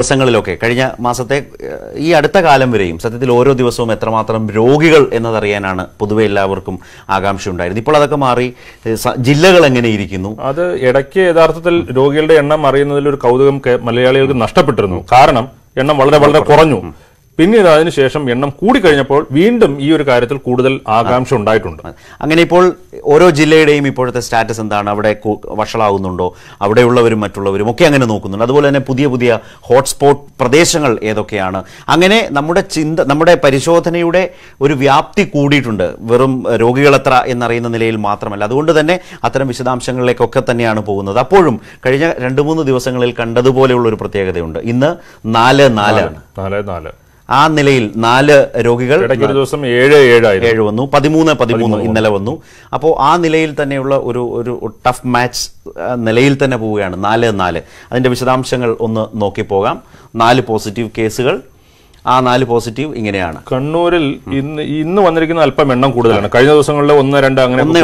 ദിവസങ്ങളിലൊക്കെ കഴിഞ്ഞ മാസത്തെ ഈ അടുത്ത കാലം വരെയും സത്യത്തിൽ ഓരോ ദിവസവും എത്രമാത്രം രോഗികൾ എന്നതറിയാനാണ് പൊതുവെ എല്ലാവർക്കും ആകാംക്ഷ ഉണ്ടായിരുന്നത് ഇപ്പോൾ അതൊക്കെ മാറി ജില്ലകൾ എങ്ങനെ ഇരിക്കുന്നു അത് ഇടയ്ക്ക് യഥാർത്ഥത്തിൽ രോഗികളുടെ എണ്ണം അറിയുന്നതിൽ ഒരു കൗതുകം മലയാളികൾക്ക് നഷ്ടപ്പെട്ടിരുന്നു കാരണം എണ്ണം വളരെ വളരെ കുറഞ്ഞു പിന്നീട് അതിനുശേഷം എണ്ണം കൂടിക്കഴിഞ്ഞപ്പോൾ വീണ്ടും ഈ ഒരു കാര്യത്തിൽ കൂടുതൽ ആകാംക്ഷ ഉണ്ടായിട്ടുണ്ട് അങ്ങനെ ഇപ്പോൾ ഓരോ ജില്ലയുടെയും ഇപ്പോഴത്തെ സ്റ്റാറ്റസ് എന്താണ് അവിടെ വഷളാകുന്നുണ്ടോ അവിടെയുള്ളവരും മറ്റുള്ളവരും ഒക്കെ അങ്ങനെ നോക്കുന്നുണ്ട് അതുപോലെ തന്നെ പുതിയ പുതിയ ഹോട്ട്സ്പോട്ട് പ്രദേശങ്ങൾ ഏതൊക്കെയാണ് അങ്ങനെ നമ്മുടെ ചിന്ത നമ്മുടെ പരിശോധനയുടെ ഒരു വ്യാപ്തി കൂടിയിട്ടുണ്ട് വെറും രോഗികൾ എത്ര എന്നറിയുന്ന നിലയിൽ മാത്രമല്ല അതുകൊണ്ട് തന്നെ അത്തരം വിശദാംശങ്ങളിലേക്കൊക്കെ തന്നെയാണ് പോകുന്നത് അപ്പോഴും കഴിഞ്ഞ രണ്ട് മൂന്ന് ദിവസങ്ങളിൽ കണ്ടതുപോലെയുള്ള ഒരു പ്രത്യേകതയുണ്ട് ഇന്ന് നാല് നാലാണ് നാല് നാല് ആ നിലയിൽ നാല് രോഗികൾ ദിവസം ഏഴ് ഏഴ് വന്നു പതിമൂന്ന് പതിമൂന്ന് ഇന്നലെ വന്നു അപ്പോൾ ആ നിലയിൽ തന്നെയുള്ള ഒരു ഒരു ടഫ് മാച്ച് നിലയിൽ തന്നെ പോവുകയാണ് നാല് നാല് അതിൻ്റെ വിശദാംശങ്ങൾ ഒന്ന് നോക്കിപ്പോകാം നാല് പോസിറ്റീവ് കേസുകൾ ആ നാല് പോസിറ്റീവ് ഇങ്ങനെയാണ് കണ്ണൂരിൽ ഇന്ന് ഇന്ന് വന്നിരിക്കുന്ന അല്പം എണ്ണം കൂടുതലാണ് കഴിഞ്ഞ ദിവസങ്ങളിൽ ഒന്ന് രണ്ട് അങ്ങനെ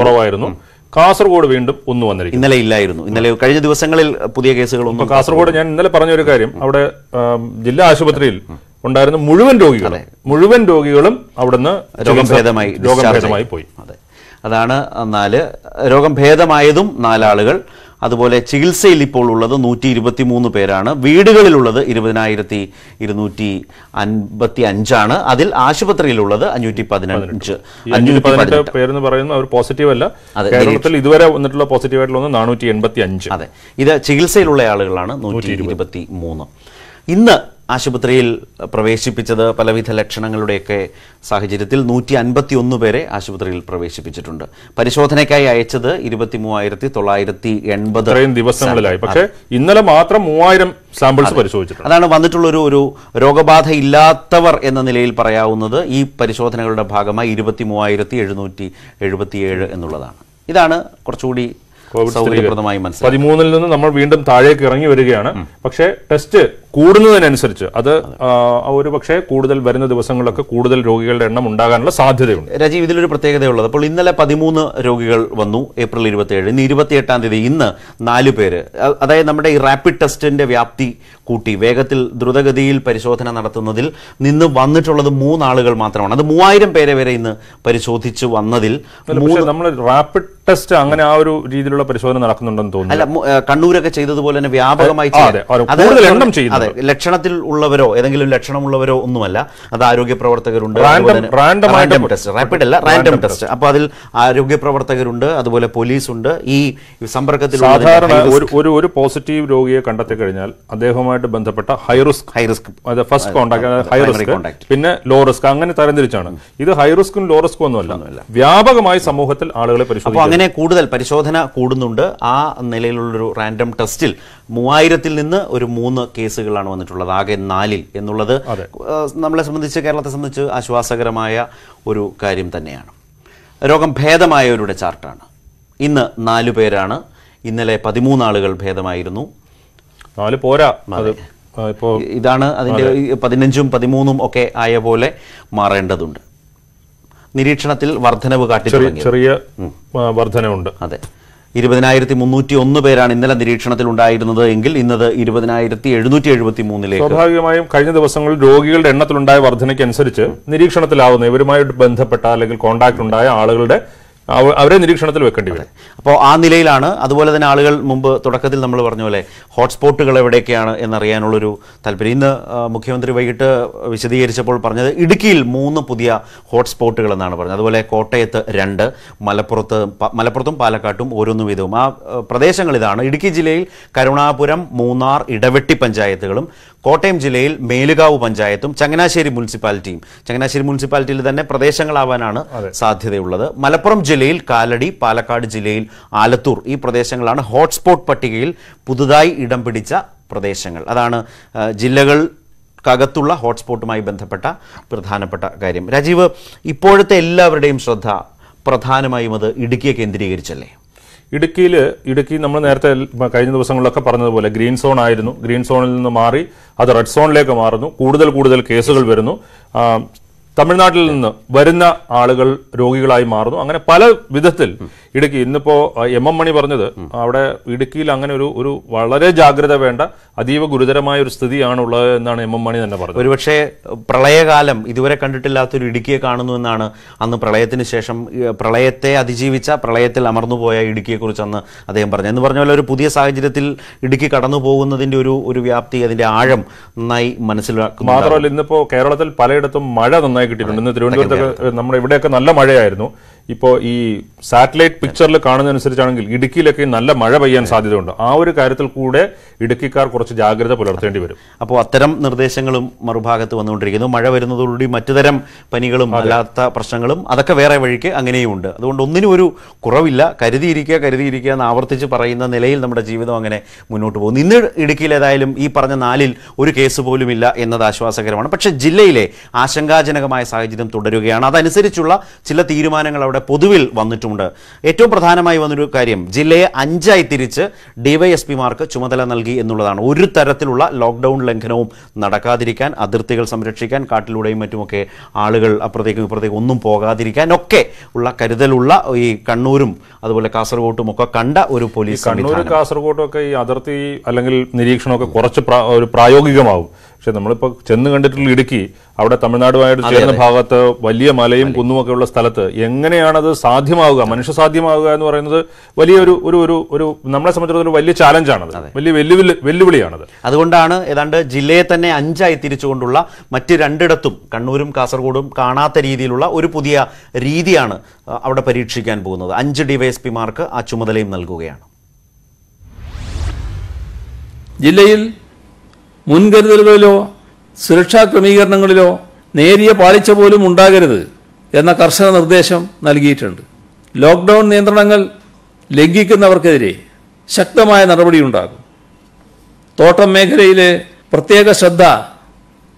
കുറവായിരുന്നു കാസർഗോഡ് വീണ്ടും ഒന്ന് വന്നിരിക്കും ഇന്നലെ ഇല്ലായിരുന്നു ഇന്നലെ കഴിഞ്ഞ ദിവസങ്ങളിൽ പുതിയ കേസുകൾ ഒന്നും കാസർഗോഡ് ഞാൻ ഇന്നലെ പറഞ്ഞ ഒരു കാര്യം അവിടെ ജില്ലാ ആശുപത്രിയിൽ ഉണ്ടായിരുന്ന മുഴുവൻ രോഗികളും മുഴുവൻ രോഗികളും അവിടുന്ന് രോഗഭേദമായി രോഗഭേദമായി പോയി അതെ അതാണ് നാല് രോഗം ഭേദമായതും നാലാളുകൾ അതുപോലെ ചികിത്സയിൽ ഇപ്പോൾ ഉള്ളത് നൂറ്റി ഇരുപത്തി മൂന്ന് പേരാണ് വീടുകളിലുള്ളത് ഇരുപതിനായിരത്തി ഇരുന്നൂറ്റി അൻപത്തി അഞ്ചാണ് അതിൽ ആശുപത്രിയിലുള്ളത് അഞ്ഞൂറ്റി പതിനഞ്ച് പേരെന്ന് പറയുന്നത് അവർ പോസിറ്റീവ് അല്ല കേരളത്തിൽ ഇതുവരെ വന്നിട്ടുള്ള പോസിറ്റീവ് ആയിട്ടുള്ള നാനൂറ്റി എൺപത്തി അഞ്ച് അതെ ഇത് ചികിത്സയിലുള്ള ആളുകളാണ് നൂറ്റി ഇരുപത്തി മൂന്ന് ഇന്ന് ആശുപത്രിയിൽ പ്രവേശിപ്പിച്ചത് പലവിധ ലക്ഷണങ്ങളുടെയൊക്കെ സാഹചര്യത്തിൽ നൂറ്റി അൻപത്തി ഒന്ന് പേരെ ആശുപത്രിയിൽ പ്രവേശിപ്പിച്ചിട്ടുണ്ട് പരിശോധനയ്ക്കായി അയച്ചത് ഇരുപത്തി മൂവായിരത്തി തൊള്ളായിരത്തി എൺപത് ദിവസങ്ങളിലായി പക്ഷേ ഇന്നലെ മാത്രം മൂവായിരം സാമ്പിൾസ് പരിശോധിച്ചു അതാണ് വന്നിട്ടുള്ള ഒരു ഒരു രോഗബാധ ഇല്ലാത്തവർ എന്ന നിലയിൽ പറയാവുന്നത് ഈ പരിശോധനകളുടെ ഭാഗമായി ഇരുപത്തി മൂവായിരത്തി എഴുന്നൂറ്റി എഴുപത്തിയേഴ് എന്നുള്ളതാണ് ഇതാണ് കുറച്ചുകൂടി സൗകര്യപ്രദമായി പതിമൂന്നിൽ നിന്ന് നമ്മൾ വീണ്ടും താഴേക്ക് ഇറങ്ങി വരികയാണ് പക്ഷേ ടെസ്റ്റ് കൂടുന്നതിനനുസരിച്ച് അത് ഒരു പക്ഷേ കൂടുതൽ വരുന്ന ദിവസങ്ങളിലൊക്കെ കൂടുതൽ രോഗികളുടെ എണ്ണം ഉണ്ടാകാനുള്ള സാധ്യതയുണ്ട് രാജീവ് ഇതിലൊരു പ്രത്യേകതയുള്ളത് അപ്പോൾ ഇന്നലെ പതിമൂന്ന് രോഗികൾ വന്നു ഏപ്രിൽ ഏഴ് ഇന്ന് ഇരുപത്തിയെട്ടാം തീയതി ഇന്ന് നാല് പേര് അതായത് നമ്മുടെ ഈ റാപ്പിഡ് ടെസ്റ്റിന്റെ വ്യാപ്തി കൂട്ടി വേഗത്തിൽ ദ്രുതഗതിയിൽ പരിശോധന നടത്തുന്നതിൽ നിന്ന് വന്നിട്ടുള്ളത് മൂന്നാളുകൾ മാത്രമാണ് അത് മൂവായിരം പേരെ വരെ ഇന്ന് പരിശോധിച്ച് വന്നതിൽ നമ്മൾ റാപ്പിഡ് ടെസ്റ്റ് അങ്ങനെ ആ ഒരു രീതിയിലുള്ള പരിശോധന നടക്കുന്നുണ്ടെന്ന് തോന്നുന്നു അല്ല കണ്ണൂരൊക്കെ ചെയ്തതുപോലെ തന്നെ വ്യാപകമായി ലക്ഷണത്തിൽ ഉള്ളവരോ ഏതെങ്കിലും ലക്ഷണമുള്ളവരോ ഒന്നുമല്ല അത് ആരോഗ്യ പ്രവർത്തകരുണ്ട് ടെസ്റ്റ് റാപ്പിഡ് അല്ല റാൻഡം ടെസ്റ്റ് അപ്പൊ അതിൽ ആരോഗ്യ പ്രവർത്തകരുണ്ട് അതുപോലെ പോലീസ് ഉണ്ട് ഈ സമ്പർക്കത്തിൽ സാധാരണ ഒരു ഒരു പോസിറ്റീവ് രോഗിയെ കണ്ടെത്തി കഴിഞ്ഞാൽ അദ്ദേഹവുമായി ഇതുമായിട്ട് ബന്ധപ്പെട്ട high risk high risk first contact high risk പിന്നെ ലോ റിസ്ക് അങ്ങനെ തരംതിരിച്ചാണ് ഇത് ഹൈ റിസ്കും ലോ റിസ്കും ഒന്നുമല്ല വ്യാപകമായി സമൂഹത്തിൽ ആളുകളെ പരിശോധിക്കും അങ്ങനെ കൂടുതൽ പരിശോധന കൂടുന്നുണ്ട് ആ നിലയിലുള്ള ഒരു റാൻഡം ടെസ്റ്റിൽ മൂവായിരത്തിൽ നിന്ന് ഒരു മൂന്ന് കേസുകളാണ് വന്നിട്ടുള്ളത് ആകെ നാലിൽ എന്നുള്ളത് നമ്മളെ സംബന്ധിച്ച് കേരളത്തെ സംബന്ധിച്ച് ആശ്വാസകരമായ ഒരു കാര്യം തന്നെയാണ് രോഗം ഭേദമായവരുടെ ചാർട്ടാണ് ഇന്ന് നാലു പേരാണ് ഇന്നലെ പതിമൂന്നാളുകൾ ആളുകൾ ഭേദമായിരുന്നു നാല് പോരാ അത് ഇപ്പോൾ ഇതാണ് അതിൻ്റെ പതിനഞ്ചും പതിമൂന്നും ഒക്കെ ആയ പോലെ മാറേണ്ടതുണ്ട് നിരീക്ഷണത്തിൽ വർധനവ് കാട്ടി ചെറിയ വർധനവുണ്ട് അതെ ഇരുപതിനായിരത്തി മുന്നൂറ്റി ഒന്ന് പേരാണ് ഇന്നലെ നിരീക്ഷണത്തിൽ ഉണ്ടായിരുന്നത് എങ്കിൽ ഇന്നത് ഇരുപതിനായിരത്തി എഴുന്നൂറ്റി എഴുപത്തി മൂന്നിലേക്ക് സ്വാഭാവികമായും കഴിഞ്ഞ ദിവസങ്ങളിൽ രോഗികളുടെ എണ്ണത്തിലുണ്ടായ വർധനയ്ക്കനുസരിച്ച് നിരീക്ഷണത്തിലാവുന്ന ഇവരുമായിട്ട് ബന്ധപ്പെട്ട അല്ലെങ്കിൽ കോൺടാക്ട് ഉണ്ടായ ആളുകളുടെ അവരെ നിരീക്ഷണത്തിൽ വെക്കേണ്ടി വരും അപ്പോൾ ആ നിലയിലാണ് അതുപോലെ തന്നെ ആളുകൾ മുമ്പ് തുടക്കത്തിൽ നമ്മൾ പറഞ്ഞ പോലെ ഹോട്ട്സ്പോട്ടുകൾ എവിടെയൊക്കെയാണ് എന്നറിയാനുള്ളൊരു താല്പര്യം ഇന്ന് മുഖ്യമന്ത്രി വൈകിട്ട് വിശദീകരിച്ചപ്പോൾ പറഞ്ഞത് ഇടുക്കിയിൽ മൂന്ന് പുതിയ ഹോട്ട്സ്പോട്ടുകൾ എന്നാണ് പറഞ്ഞത് അതുപോലെ കോട്ടയത്ത് രണ്ട് മലപ്പുറത്ത് മലപ്പുറത്തും പാലക്കാട്ടും ഓരോന്നും വീതവും ആ പ്രദേശങ്ങൾ ഇതാണ് ഇടുക്കി ജില്ലയിൽ കരുണാപുരം മൂന്നാർ ഇടവെട്ടി പഞ്ചായത്തുകളും കോട്ടയം ജില്ലയിൽ മേലുകാവ് പഞ്ചായത്തും ചങ്ങനാശ്ശേരി മുനിസിപ്പാലിറ്റിയും ചങ്ങനാശ്ശേരി മുനിസിപ്പാലിറ്റിയിൽ തന്നെ പ്രദേശങ്ങളാവാനാണ് സാധ്യതയുള്ളത് മലപ്പുറം ജില്ലയിൽ കാലടി പാലക്കാട് ജില്ലയിൽ ആലത്തൂർ ഈ പ്രദേശങ്ങളാണ് ഹോട്ട്സ്പോട്ട് പട്ടികയിൽ പുതുതായി ഇടം പിടിച്ച പ്രദേശങ്ങൾ അതാണ് ജില്ലകൾ കകത്തുള്ള ഹോട്ട്സ്പോട്ടുമായി ബന്ധപ്പെട്ട പ്രധാനപ്പെട്ട കാര്യം രാജീവ് ഇപ്പോഴത്തെ എല്ലാവരുടെയും ശ്രദ്ധ പ്രധാനമായും അത് ഇടുക്കിയെ കേന്ദ്രീകരിച്ചല്ലേ ഇടുക്കിയിൽ ഇടുക്കി നമ്മൾ നേരത്തെ കഴിഞ്ഞ ദിവസങ്ങളിലൊക്കെ പറഞ്ഞതുപോലെ ഗ്രീൻ സോൺ ആയിരുന്നു ഗ്രീൻ സോണിൽ നിന്ന് മാറി അത് റെഡ് സോണിലേക്ക് മാറുന്നു കൂടുതൽ കൂടുതൽ കേസുകൾ വരുന്നു തമിഴ്നാട്ടിൽ നിന്ന് വരുന്ന ആളുകൾ രോഗികളായി മാറുന്നു അങ്ങനെ പല വിധത്തിൽ ഇടുക്കി ഇന്നിപ്പോ എം എം മണി പറഞ്ഞത് അവിടെ ഇടുക്കിയിൽ അങ്ങനെ ഒരു ഒരു വളരെ ജാഗ്രത വേണ്ട അതീവ ഗുരുതരമായ ഒരു സ്ഥിതിയാണുള്ളത് എന്നാണ് എം എം മണി തന്നെ പറഞ്ഞത് ഒരുപക്ഷെ പ്രളയകാലം ഇതുവരെ കണ്ടിട്ടില്ലാത്തൊരു ഇടുക്കിയെ കാണുന്നു എന്നാണ് അന്ന് പ്രളയത്തിന് ശേഷം പ്രളയത്തെ അതിജീവിച്ച പ്രളയത്തിൽ അമർന്നുപോയ ഇടുക്കിയെക്കുറിച്ച് അന്ന് അദ്ദേഹം പറഞ്ഞു എന്ന് പറഞ്ഞ പോലെ ഒരു പുതിയ സാഹചര്യത്തിൽ ഇടുക്കി കടന്നു പോകുന്നതിന്റെ ഒരു ഒരു വ്യാപ്തി അതിന്റെ ആഴം നന്നായി മനസ്സിലാക്കും മാത്രമല്ല ഇന്നിപ്പോ കേരളത്തിൽ പലയിടത്തും മഴ നന്നായി കിട്ടിയിട്ടുണ്ട് ഇന്ന് തിരുവനന്തപുരത്തൊക്കെ നമ്മുടെ ഇവിടെയൊക്കെ നല്ല മഴയായിരുന്നു ഇപ്പോൾ ഈ സാറ്റലൈറ്റ് പിക്ചറിൽ കാണുന്നതനുസരിച്ചാണെങ്കിൽ ഇടുക്കിയിലൊക്കെ നല്ല മഴ പെയ്യാൻ സാധ്യതയുണ്ട് ആ ഒരു കാര്യത്തിൽ കൂടെ ഇടുക്കിക്കാർ കുറച്ച് ജാഗ്രത പുലർത്തേണ്ടി വരും അപ്പോൾ അത്തരം നിർദ്ദേശങ്ങളും മറുഭാഗത്ത് വന്നുകൊണ്ടിരിക്കുന്നു മഴ വരുന്നതോടുകൂടി മറ്റുതരം പനികളും അല്ലാത്ത പ്രശ്നങ്ങളും അതൊക്കെ വേറെ വഴിക്ക് അങ്ങനെയും ഉണ്ട് അതുകൊണ്ട് ഒന്നിനും ഒരു കുറവില്ല കരുതിയിരിക്കുക കരുതിയിരിക്കുക എന്ന് ആവർത്തിച്ച് പറയുന്ന നിലയിൽ നമ്മുടെ ജീവിതം അങ്ങനെ മുന്നോട്ട് പോകും ഇന്ന് ഇടുക്കിയിലേതായാലും ഈ പറഞ്ഞ നാലിൽ ഒരു കേസ് പോലും ഇല്ല എന്നത് ആശ്വാസകരമാണ് പക്ഷേ ജില്ലയിലെ ആശങ്കാജനകമായ സാഹചര്യം തുടരുകയാണ് അതനുസരിച്ചുള്ള ചില തീരുമാനങ്ങൾ അവിടെ ഇവിടെ പൊതുവിൽ വന്നിട്ടുമുണ്ട് ഏറ്റവും പ്രധാനമായി വന്നൊരു കാര്യം ജില്ലയെ അഞ്ചായി തിരിച്ച് ഡിവൈഎസ്പിമാർക്ക് ചുമതല നൽകി എന്നുള്ളതാണ് ഒരു തരത്തിലുള്ള ലോക്ക്ഡൌൺ ലംഘനവും നടക്കാതിരിക്കാൻ അതിർത്തികൾ സംരക്ഷിക്കാൻ കാട്ടിലൂടെയും മറ്റുമൊക്കെ ആളുകൾ അപ്പുറത്തേക്കും ഇപ്പുറത്തേക്കും ഒന്നും പോകാതിരിക്കാൻ ഒക്കെ ഉള്ള കരുതലുള്ള ഈ കണ്ണൂരും അതുപോലെ കാസർഗോട്ടും ഒക്കെ കണ്ട ഒരു പോലീസ് കണ്ണൂർ കാസർഗോട്ടും ഒക്കെ ഈ അതിർത്തി അല്ലെങ്കിൽ നിരീക്ഷണമൊക്കെ കുറച്ച് ഒരു പ്രായോഗികമാവും പക്ഷെ നമ്മളിപ്പോൾ ചെന്ന് കണ്ടിട്ടുള്ള ഇടുക്കി അവിടെ തമിഴ്നാടുമായിട്ട് ചേർന്ന ഭാഗത്ത് വലിയ മലയും കുന്നുമൊക്കെ ഉള്ള സ്ഥലത്ത് എങ്ങനെയാണത് സാധ്യമാവുക മനുഷ്യ സാധ്യമാവുക എന്ന് പറയുന്നത് വലിയൊരു ഒരു ഒരു ഒരു നമ്മളെ സംബന്ധിച്ചിടത്തോളം വലിയ അത് വലിയ വെല്ലുവിളി വെല്ലുവിളിയാണത് അതുകൊണ്ടാണ് ഏതാണ്ട് ജില്ലയെ തന്നെ അഞ്ചായി തിരിച്ചുകൊണ്ടുള്ള മറ്റ് രണ്ടിടത്തും കണ്ണൂരും കാസർഗോഡും കാണാത്ത രീതിയിലുള്ള ഒരു പുതിയ രീതിയാണ് അവിടെ പരീക്ഷിക്കാൻ പോകുന്നത് അഞ്ച് ഡിവൈഎസ്പിമാർക്ക് ആ ചുമതലയും നൽകുകയാണ് ജില്ലയിൽ മുൻകരുതലുകളിലോ സുരക്ഷാ ക്രമീകരണങ്ങളിലോ നേരിയ പാളിച്ച പോലും ഉണ്ടാകരുത് എന്ന കർശന നിർദ്ദേശം നൽകിയിട്ടുണ്ട് ലോക്ക്ഡൌൺ നിയന്ത്രണങ്ങൾ ലംഘിക്കുന്നവർക്കെതിരെ ശക്തമായ നടപടിയുണ്ടാകും തോട്ടം മേഖലയിലെ പ്രത്യേക ശ്രദ്ധ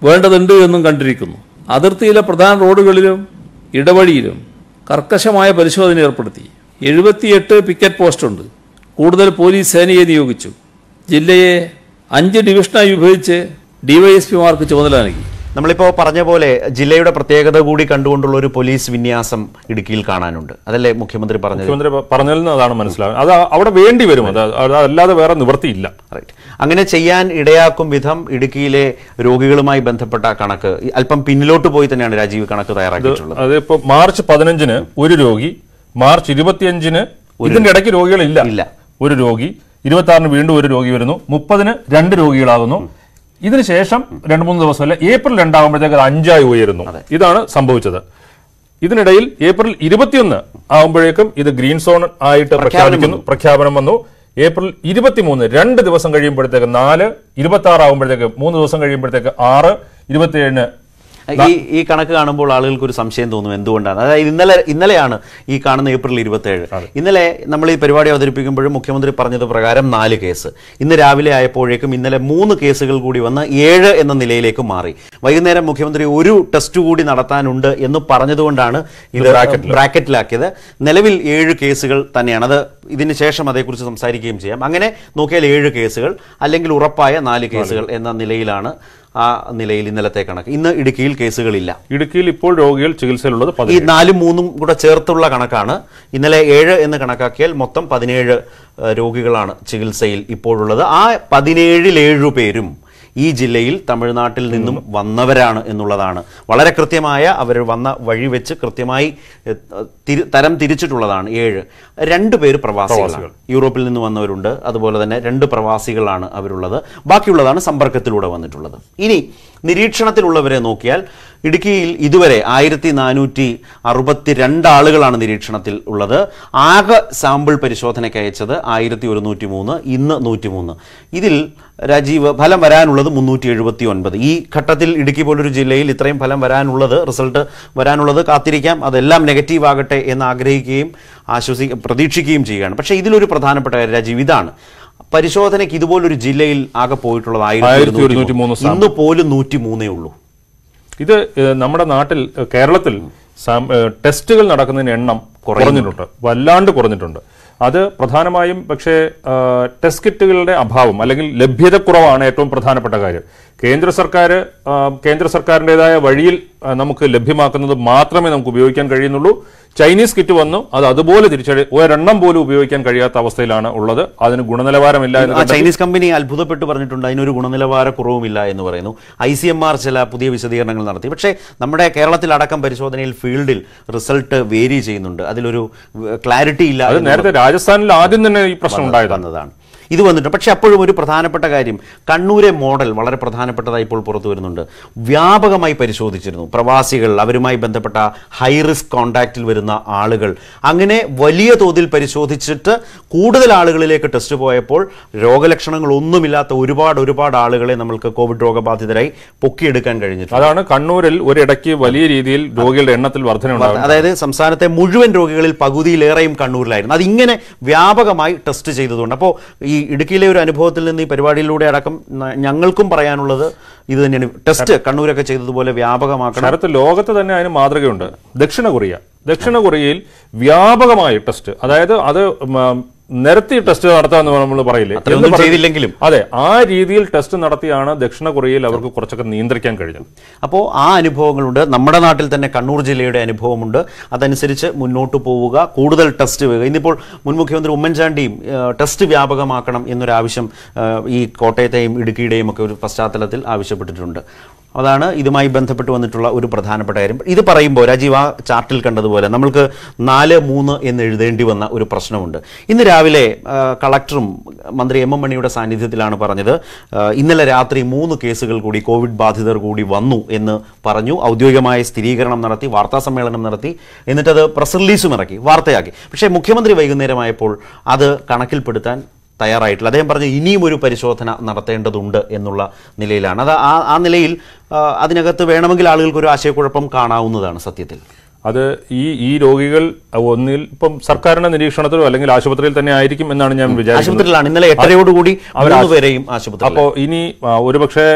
വേണ്ടതുണ്ട് എന്നും കണ്ടിരിക്കുന്നു അതിർത്തിയിലെ പ്രധാന റോഡുകളിലും ഇടവഴിയിലും കർക്കശമായ പരിശോധന ഏർപ്പെടുത്തി എഴുപത്തിയെട്ട് പിക്കറ്റ് പോസ്റ്റുണ്ട് കൂടുതൽ പോലീസ് സേനയെ നിയോഗിച്ചു ജില്ലയെ അഞ്ച് ഡിവിഷനായി വിഭജിച്ച് ഡിവൈഎസ്പിമാർക്ക് ചുമതല നൽകി നമ്മളിപ്പോൾ പറഞ്ഞ പോലെ ജില്ലയുടെ പ്രത്യേകത കൂടി കണ്ടുകൊണ്ടുള്ള ഒരു പോലീസ് വിന്യാസം ഇടുക്കിയിൽ കാണാനുണ്ട് അതല്ലേ മുഖ്യമന്ത്രി പറഞ്ഞത് മുഖ്യമന്ത്രി പറഞ്ഞതിൽ നിന്ന് അതാണ് മനസ്സിലാവുന്നത് അത് അവിടെ വേണ്ടി വരും അത് അതല്ലാതെ വേറെ നിവൃത്തിയില്ല റൈറ്റ് അങ്ങനെ ചെയ്യാൻ ഇടയാക്കും വിധം ഇടുക്കിയിലെ രോഗികളുമായി ബന്ധപ്പെട്ട കണക്ക് അല്പം പിന്നിലോട്ട് പോയി തന്നെയാണ് രാജീവ് കണക്ക് തയ്യാറാക്കിയിട്ടുള്ളത് അതിപ്പോൾ മാർച്ച് പതിനഞ്ചിന് ഒരു രോഗി മാർച്ച് ഇരുപത്തിയഞ്ചിന് ഇതിന്റെ ഇടയ്ക്ക് രോഗികളില്ല ഇല്ല ഒരു രോഗി ഇരുപത്തി വീണ്ടും ഒരു രോഗി വരുന്നു മുപ്പതിന് രണ്ട് രോഗികളാകുന്നു ഇതിനുശേഷം രണ്ട് മൂന്ന് ദിവസം അല്ല ഏപ്രിൽ രണ്ടാകുമ്പോഴത്തേക്ക് അത് അഞ്ചായി ഉയരുന്നു ഇതാണ് സംഭവിച്ചത് ഇതിനിടയിൽ ഏപ്രിൽ ഇരുപത്തിയൊന്ന് ആകുമ്പോഴേക്കും ഇത് ഗ്രീൻ സോൺ ആയിട്ട് പ്രഖ്യാപിക്കുന്നു പ്രഖ്യാപനം വന്നു ഏപ്രിൽ ഇരുപത്തിമൂന്ന് രണ്ട് ദിവസം കഴിയുമ്പോഴത്തേക്ക് നാല് ഇരുപത്തി ആറ് ആകുമ്പോഴത്തേക്ക് മൂന്ന് ദിവസം കഴിയുമ്പോഴത്തേക്ക് ആറ് ഇരുപത്തിയേഴിന് ഈ ഈ കണക്ക് കാണുമ്പോൾ ആളുകൾക്ക് ഒരു സംശയം തോന്നും എന്തുകൊണ്ടാണ് അതായത് ഇന്നലെ ഇന്നലെയാണ് ഈ കാണുന്ന ഏപ്രിൽ ഏഴ് ഇന്നലെ നമ്മൾ ഈ പരിപാടി അവതരിപ്പിക്കുമ്പോഴും മുഖ്യമന്ത്രി പറഞ്ഞത് പ്രകാരം നാല് കേസ് ഇന്ന് രാവിലെ ആയപ്പോഴേക്കും ഇന്നലെ മൂന്ന് കേസുകൾ കൂടി വന്ന് ഏഴ് എന്ന നിലയിലേക്ക് മാറി വൈകുന്നേരം മുഖ്യമന്ത്രി ഒരു ടെസ്റ്റ് കൂടി നടത്താനുണ്ട് എന്ന് പറഞ്ഞതുകൊണ്ടാണ് ഇത് ബ്രാക്കറ്റിലാക്കിയത് നിലവിൽ ഏഴ് കേസുകൾ തന്നെയാണ് അത് ഇതിന് ശേഷം അതേക്കുറിച്ച് സംസാരിക്കുകയും ചെയ്യാം അങ്ങനെ നോക്കിയാൽ ഏഴ് കേസുകൾ അല്ലെങ്കിൽ ഉറപ്പായ നാല് കേസുകൾ എന്ന നിലയിലാണ് ആ നിലയിൽ ഇന്നലത്തെ കണക്ക് ഇന്ന് ഇടുക്കിയിൽ കേസുകളില്ല ഇടുക്കിയിൽ ഇപ്പോൾ രോഗികൾ ചികിത്സയിലുള്ളത് ഈ നാലും മൂന്നും കൂടെ ചേർത്തുള്ള കണക്കാണ് ഇന്നലെ ഏഴ് എന്ന് കണക്കാക്കിയാൽ മൊത്തം പതിനേഴ് രോഗികളാണ് ചികിത്സയിൽ ഇപ്പോഴുള്ളത് ആ പതിനേഴിൽ ഏഴു പേരും ഈ ജില്ലയിൽ തമിഴ്നാട്ടിൽ നിന്നും വന്നവരാണ് എന്നുള്ളതാണ് വളരെ കൃത്യമായ അവർ വന്ന വഴി വെച്ച് കൃത്യമായി തരം തിരിച്ചിട്ടുള്ളതാണ് ഏഴ് രണ്ട് പേര് പ്രവാസികൾ യൂറോപ്പിൽ നിന്ന് വന്നവരുണ്ട് അതുപോലെ തന്നെ രണ്ട് പ്രവാസികളാണ് അവരുള്ളത് ബാക്കിയുള്ളതാണ് സമ്പർക്കത്തിലൂടെ വന്നിട്ടുള്ളത് ഇനി നിരീക്ഷണത്തിലുള്ളവരെ നോക്കിയാൽ ഇടുക്കിയിൽ ഇതുവരെ ആയിരത്തി നാനൂറ്റി അറുപത്തി രണ്ട് ആളുകളാണ് നിരീക്ഷണത്തിൽ ഉള്ളത് ആകെ സാമ്പിൾ പരിശോധനയ്ക്ക് അയച്ചത് ആയിരത്തി ഒരുന്നൂറ്റി മൂന്ന് ഇന്ന് നൂറ്റി മൂന്ന് ഇതിൽ രാജീവ് ഫലം വരാനുള്ളത് മുന്നൂറ്റി എഴുപത്തി ഒൻപത് ഈ ഘട്ടത്തിൽ ഇടുക്കി പോലൊരു ജില്ലയിൽ ഇത്രയും ഫലം വരാനുള്ളത് റിസൾട്ട് വരാനുള്ളത് കാത്തിരിക്കാം അതെല്ലാം നെഗറ്റീവ് ആകട്ടെ എന്ന് ആഗ്രഹിക്കുകയും ആശ്വസി പ്രതീക്ഷിക്കുകയും ചെയ്യുകയാണ് പക്ഷേ ഇതിലൊരു പ്രധാനപ്പെട്ട കാര്യം രാജീവ് ഇതാണ് പരിശോധനയ്ക്ക് ഇതുപോലൊരു ജില്ലയിൽ ആകെ പോയിട്ടുള്ളത് ഇന്ന് പോലും നൂറ്റി മൂന്നേ ഉള്ളൂ ഇത് നമ്മുടെ നാട്ടിൽ കേരളത്തിൽ ടെസ്റ്റുകൾ നടക്കുന്നതിന് എണ്ണം കുറഞ്ഞിട്ടുണ്ട് വല്ലാണ്ട് കുറഞ്ഞിട്ടുണ്ട് അത് പ്രധാനമായും പക്ഷേ ടെസ്റ്റ് കിറ്റുകളുടെ അഭാവം അല്ലെങ്കിൽ ലഭ്യതക്കുറവാണ് ഏറ്റവും പ്രധാനപ്പെട്ട കാര്യം കേന്ദ്ര സർക്കാർ കേന്ദ്ര സർക്കാരിൻ്റെതായ വഴിയിൽ നമുക്ക് ലഭ്യമാക്കുന്നത് മാത്രമേ നമുക്ക് ഉപയോഗിക്കാൻ കഴിയുന്നുള്ളൂ ചൈനീസ് കിറ്റ് വന്നു അത് അതുപോലെ തിരിച്ചടി ഒരെണ്ണം പോലും ഉപയോഗിക്കാൻ കഴിയാത്ത അവസ്ഥയിലാണ് ഉള്ളത് അതിന് ഗുണനിലവാരമില്ല എന്ന് ചൈനീസ് കമ്പനി അത്ഭുതപ്പെട്ട് പറഞ്ഞിട്ടുണ്ട് അതിനൊരു ഗുണനിലവാര കുറവുമില്ല എന്ന് പറയുന്നു ഐ സി എം ആർ ചില പുതിയ വിശദീകരണങ്ങൾ നടത്തി പക്ഷേ നമ്മുടെ കേരളത്തിലടക്കം പരിശോധനയിൽ ഫീൽഡിൽ റിസൾട്ട് വേരി ചെയ്യുന്നുണ്ട് അതിലൊരു ക്ലാരിറ്റി ഇല്ല നേരത്തെ രാജസ്ഥാനിൽ ആദ്യം തന്നെ ഈ പ്രശ്നം ഉണ്ടായതാണ് ഇത് വന്നിട്ടുണ്ട് പക്ഷേ അപ്പോഴും ഒരു പ്രധാനപ്പെട്ട കാര്യം കണ്ണൂരെ മോഡൽ വളരെ പ്രധാനപ്പെട്ടതായി ഇപ്പോൾ പുറത്തു വരുന്നുണ്ട് വ്യാപകമായി പരിശോധിച്ചിരുന്നു പ്രവാസികൾ അവരുമായി ബന്ധപ്പെട്ട ഹൈ റിസ്ക് കോണ്ടാക്റ്റിൽ വരുന്ന ആളുകൾ അങ്ങനെ വലിയ തോതിൽ പരിശോധിച്ചിട്ട് കൂടുതൽ ആളുകളിലേക്ക് ടെസ്റ്റ് പോയപ്പോൾ രോഗലക്ഷണങ്ങൾ ഒന്നുമില്ലാത്ത ഒരുപാട് ഒരുപാട് ആളുകളെ നമ്മൾക്ക് കോവിഡ് രോഗബാധിതരായി പൊക്കിയെടുക്കാൻ കഴിഞ്ഞിട്ടുണ്ട് അതാണ് കണ്ണൂരിൽ ഒരിടയ്ക്ക് വലിയ രീതിയിൽ രോഗികളുടെ എണ്ണത്തിൽ വർധന അതായത് സംസ്ഥാനത്തെ മുഴുവൻ രോഗികളിൽ പകുതിയിലേറെയും കണ്ണൂരിലായിരുന്നു അതിങ്ങനെ വ്യാപകമായി ടെസ്റ്റ് ചെയ്തതുകൊണ്ട് അപ്പോൾ ഈ ഇടുക്കിയിലെ ഒരു അനുഭവത്തിൽ നിന്ന് ഈ പരിപാടിയിലൂടെ അടക്കം ഞങ്ങൾക്കും പറയാനുള്ളത് ഇത് തന്നെയാണ് ടെസ്റ്റ് കണ്ണൂരൊക്കെ ചെയ്തതുപോലെ വ്യാപകമാക്കണം അടുത്ത ലോകത്ത് തന്നെ അതിന് മാതൃകയുണ്ട് ദക്ഷിണ കൊറിയ ദക്ഷിണ കൊറിയയിൽ വ്യാപകമായ ടെസ്റ്റ് അതായത് അത് നിരത്തി ടെസ്റ്റ് നടത്താമെന്ന് നമ്മൾ പറയില്ലേ ചെയ്തില്ലെങ്കിലും അതെ ആ രീതിയിൽ ടെസ്റ്റ് നടത്തിയാണ് ദക്ഷിണ കൊറിയയിൽ അവർക്ക് കുറച്ചൊക്കെ നിയന്ത്രിക്കാൻ കഴിഞ്ഞത് അപ്പോൾ ആ അനുഭവങ്ങളുണ്ട് നമ്മുടെ നാട്ടിൽ തന്നെ കണ്ണൂർ ജില്ലയുടെ അനുഭവമുണ്ട് അതനുസരിച്ച് മുന്നോട്ട് പോവുക കൂടുതൽ ടെസ്റ്റ് വരിക ഇന്നിപ്പോൾ മുൻ മുഖ്യമന്ത്രി ഉമ്മൻചാണ്ടിയും ടെസ്റ്റ് വ്യാപകമാക്കണം എന്നൊരാവശ്യം ഈ കോട്ടയത്തെയും ഇടുക്കിയുടെയും ഒക്കെ ഒരു പശ്ചാത്തലത്തിൽ ആവശ്യപ്പെട്ടിട്ടുണ്ട് അതാണ് ഇതുമായി ബന്ധപ്പെട്ട് വന്നിട്ടുള്ള ഒരു പ്രധാനപ്പെട്ട കാര്യം ഇത് പറയുമ്പോൾ രാജീവ് ആ ചാർട്ടിൽ കണ്ടതുപോലെ നമ്മൾക്ക് നാല് മൂന്ന് എന്ന് എഴുതേണ്ടി വന്ന ഒരു പ്രശ്നമുണ്ട് ഇന്ന് രാവിലെ കളക്ടറും മന്ത്രി എം എം മണിയുടെ സാന്നിധ്യത്തിലാണ് പറഞ്ഞത് ഇന്നലെ രാത്രി മൂന്ന് കേസുകൾ കൂടി കോവിഡ് ബാധിതർ കൂടി വന്നു എന്ന് പറഞ്ഞു ഔദ്യോഗികമായ സ്ഥിരീകരണം നടത്തി വാർത്താ സമ്മേളനം നടത്തി എന്നിട്ടത് പ്രസ് റിലീസും ഇറക്കി വാർത്തയാക്കി പക്ഷേ മുഖ്യമന്ത്രി വൈകുന്നേരമായപ്പോൾ അത് കണക്കിൽപ്പെടുത്താൻ തയ്യാറായിട്ടില്ല അദ്ദേഹം പറഞ്ഞു ഇനിയും ഒരു പരിശോധന നടത്തേണ്ടതുണ്ട് എന്നുള്ള നിലയിലാണ് അത് ആ ആ നിലയിൽ അതിനകത്ത് വേണമെങ്കിൽ ആളുകൾക്ക് ഒരു ആശയക്കുഴപ്പം കാണാവുന്നതാണ് സത്യത്തിൽ അത് ഈ ഈ രോഗികൾ ഒന്നിൽ ഇപ്പം സർക്കാരിന്റെ നിരീക്ഷണത്തിലോ അല്ലെങ്കിൽ ആശുപത്രിയിൽ തന്നെ ആയിരിക്കും എന്നാണ് ഞാൻ വിചാരിച്ചത് ആശുപത്രിയിലാണ് ഇന്നലെ എട്ടരയോടുകൂടി അവരെയും ആശുപത്രി അപ്പോൾ ഇനി ഒരുപക്ഷെ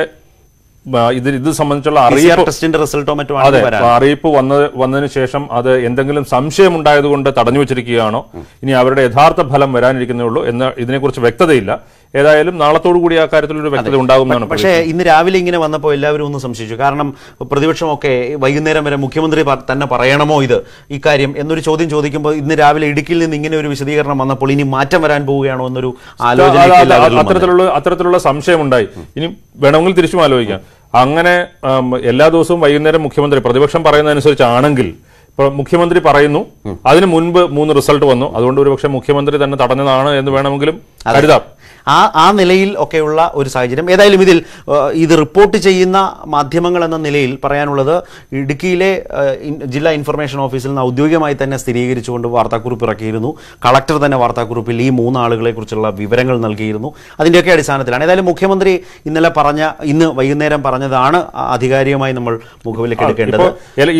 ഇത് ഇത് സംബന്ധിച്ചുള്ള അറിയിപ്പ് ടെസ്റ്റിന്റെ റിസൾട്ടോ മറ്റോ അതെ അറിയിപ്പ് വന്ന വന്നതിന് ശേഷം അത് എന്തെങ്കിലും സംശയം ഉണ്ടായതുകൊണ്ട് തടഞ്ഞു വെച്ചിരിക്കുകയാണോ ഇനി അവരുടെ യഥാർത്ഥ ഫലം വരാനിരിക്കുന്നേ എന്ന് ഇതിനെക്കുറിച്ച് വ്യക്തതയില്ല ഏതായാലും നാളത്തോടു കൂടി ആ കാര്യത്തിൽ ഒരു വ്യക്തത ഉണ്ടാകുമെന്നാണ് പക്ഷേ ഇന്ന് രാവിലെ ഇങ്ങനെ വന്നപ്പോൾ എല്ലാവരും ഒന്ന് സംശയിച്ചു കാരണം പ്രതിപക്ഷമൊക്കെ വൈകുന്നേരം വരെ മുഖ്യമന്ത്രി തന്നെ പറയണമോ ഇത് ഇക്കാര്യം എന്നൊരു ചോദ്യം ചോദിക്കുമ്പോൾ ഇന്ന് രാവിലെ ഇടുക്കിയിൽ നിന്ന് ഇങ്ങനെ ഒരു വിശദീകരണം വന്നപ്പോൾ ഇനി മാറ്റം വരാൻ പോവുകയാണോ എന്നൊരു ആലോചന അത്തരത്തിലുള്ള അത്തരത്തിലുള്ള സംശയമുണ്ടായി ഇനി വേണമെങ്കിൽ തിരിച്ചും ആലോചിക്കാം അങ്ങനെ എല്ലാ ദിവസവും വൈകുന്നേരം മുഖ്യമന്ത്രി പ്രതിപക്ഷം പറയുന്നതനുസരിച്ചാണെങ്കിൽ ഇപ്പൊ മുഖ്യമന്ത്രി പറയുന്നു അതിന് മുൻപ് മൂന്ന് റിസൾട്ട് വന്നു അതുകൊണ്ട് ഒരുപക്ഷെ മുഖ്യമന്ത്രി തന്നെ തടഞ്ഞതാണ് എന്ന് വേണമെങ്കിലും കരുതാം ആ ആ നിലയിൽ ഒക്കെയുള്ള ഒരു സാഹചര്യം ഏതായാലും ഇതിൽ ഇത് റിപ്പോർട്ട് ചെയ്യുന്ന മാധ്യമങ്ങൾ എന്ന നിലയിൽ പറയാനുള്ളത് ഇടുക്കിയിലെ ജില്ലാ ഇൻഫർമേഷൻ ഓഫീസിൽ നിന്ന് ഔദ്യോഗികമായി തന്നെ സ്ഥിരീകരിച്ചുകൊണ്ട് വാർത്താക്കുറിപ്പ് ഇറക്കിയിരുന്നു കളക്ടർ തന്നെ വാർത്താക്കുറിപ്പിൽ ഈ മൂന്നാളുകളെ കുറിച്ചുള്ള വിവരങ്ങൾ നൽകിയിരുന്നു അതിൻ്റെയൊക്കെ അടിസ്ഥാനത്തിലാണ് ഏതായാലും മുഖ്യമന്ത്രി ഇന്നലെ പറഞ്ഞ ഇന്ന് വൈകുന്നേരം പറഞ്ഞതാണ് ആധികാരികമായി നമ്മൾ മുഖവിലേക്ക് എടുക്കേണ്ടത്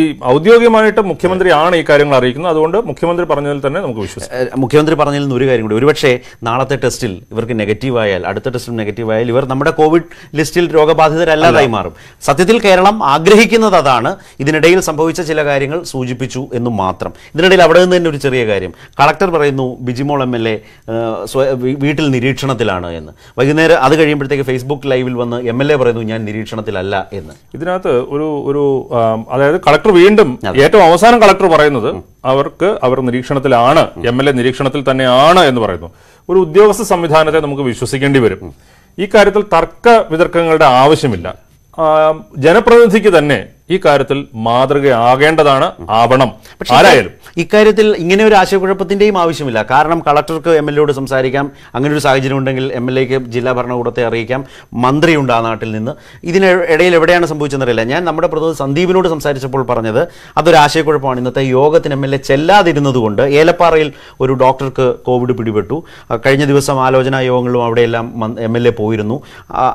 ഈ ഔദ്യോഗികമായിട്ട് മുഖ്യമന്ത്രിയാണ് ഈ കാര്യങ്ങൾ അറിയിക്കുന്നത് അതുകൊണ്ട് മുഖ്യമന്ത്രി പറഞ്ഞതിൽ തന്നെ നമുക്ക് വിശ്വസിക്കാം മുഖ്യമന്ത്രി പറഞ്ഞതിൽ നിന്ന് ഒരു കാര്യം കൂടി ഒരുപക്ഷെ നാളത്തെ ടെസ്റ്റിൽ ഇവർക്ക് നെഗറ്റീവ് ആയാൽ അടുത്ത ടെസ്റ്റും നെഗറ്റീവ് ആയാൽ ഇവർ നമ്മുടെ കോവിഡ് ലിസ്റ്റിൽ രോഗബാധിതരല്ലാതായി മാറും സത്യത്തിൽ കേരളം ആഗ്രഹിക്കുന്നത് അതാണ് ഇതിനിടയിൽ സംഭവിച്ച ചില കാര്യങ്ങൾ സൂചിപ്പിച്ചു എന്ന് മാത്രം ഇതിനിടയിൽ അവിടെ നിന്ന് തന്നെ ഒരു ചെറിയ കാര്യം കളക്ടർ പറയുന്നു ബിജിമോൾ എം എൽ എ വീട്ടിൽ നിരീക്ഷണത്തിലാണ് എന്ന് വൈകുന്നേരം അത് കഴിയുമ്പോഴത്തേക്ക് ഫേസ്ബുക്ക് ലൈവിൽ വന്ന് എം എൽ എ പറയുന്നു ഞാൻ നിരീക്ഷണത്തിലല്ല എന്ന് ഇതിനകത്ത് ഒരു ഒരു അതായത് കളക്ടർ വീണ്ടും ഏറ്റവും അവസാനം കളക്ടർ പറയുന്നത് അവർക്ക് അവർ നിരീക്ഷണത്തിലാണ് എം എൽ എ നിരീക്ഷണത്തിൽ തന്നെയാണ് എന്ന് പറയുന്നു ഒരു ഉദ്യോഗസ്ഥ സംവിധാനത്തെ നമുക്ക് വിശ്വസിക്കേണ്ടി വരും ഈ കാര്യത്തിൽ തർക്ക വിതർക്കങ്ങളുടെ ആവശ്യമില്ല ജനപ്രതിനിധിക്ക് തന്നെ ഈ കാര്യത്തിൽ മാതൃകയാകേണ്ടതാണ് ആവണം ആരായാലും ഇക്കാര്യത്തിൽ ഇങ്ങനെ ഒരു ആശയക്കുഴപ്പത്തിന്റെയും ആവശ്യമില്ല കാരണം കളക്ടർക്ക് എം എൽ എയോട് സംസാരിക്കാം അങ്ങനെ ഒരു സാഹചര്യം ഉണ്ടെങ്കിൽ എം എൽ എക്ക് ജില്ലാ ഭരണകൂടത്തെ അറിയിക്കാം മന്ത്രിയുണ്ട് ആ നാട്ടിൽ നിന്ന് ഇതിന് ഇടയിൽ എവിടെയാണ് സംഭവിച്ചെന്നറിയില്ല ഞാൻ നമ്മുടെ പ്രതിനിധി സന്ദീപിനോട് സംസാരിച്ചപ്പോൾ പറഞ്ഞത് അതൊരു ആശയക്കുഴപ്പമാണ് ഇന്നത്തെ യോഗത്തിന് എം എൽ എ ചെല്ലാതിരുന്നതുകൊണ്ട് ഏലപ്പാറയിൽ ഒരു ഡോക്ടർക്ക് കോവിഡ് പിടിപെട്ടു കഴിഞ്ഞ ദിവസം ആലോചനാ യോഗങ്ങളും അവിടെയെല്ലാം എം എൽ എ പോയിരുന്നു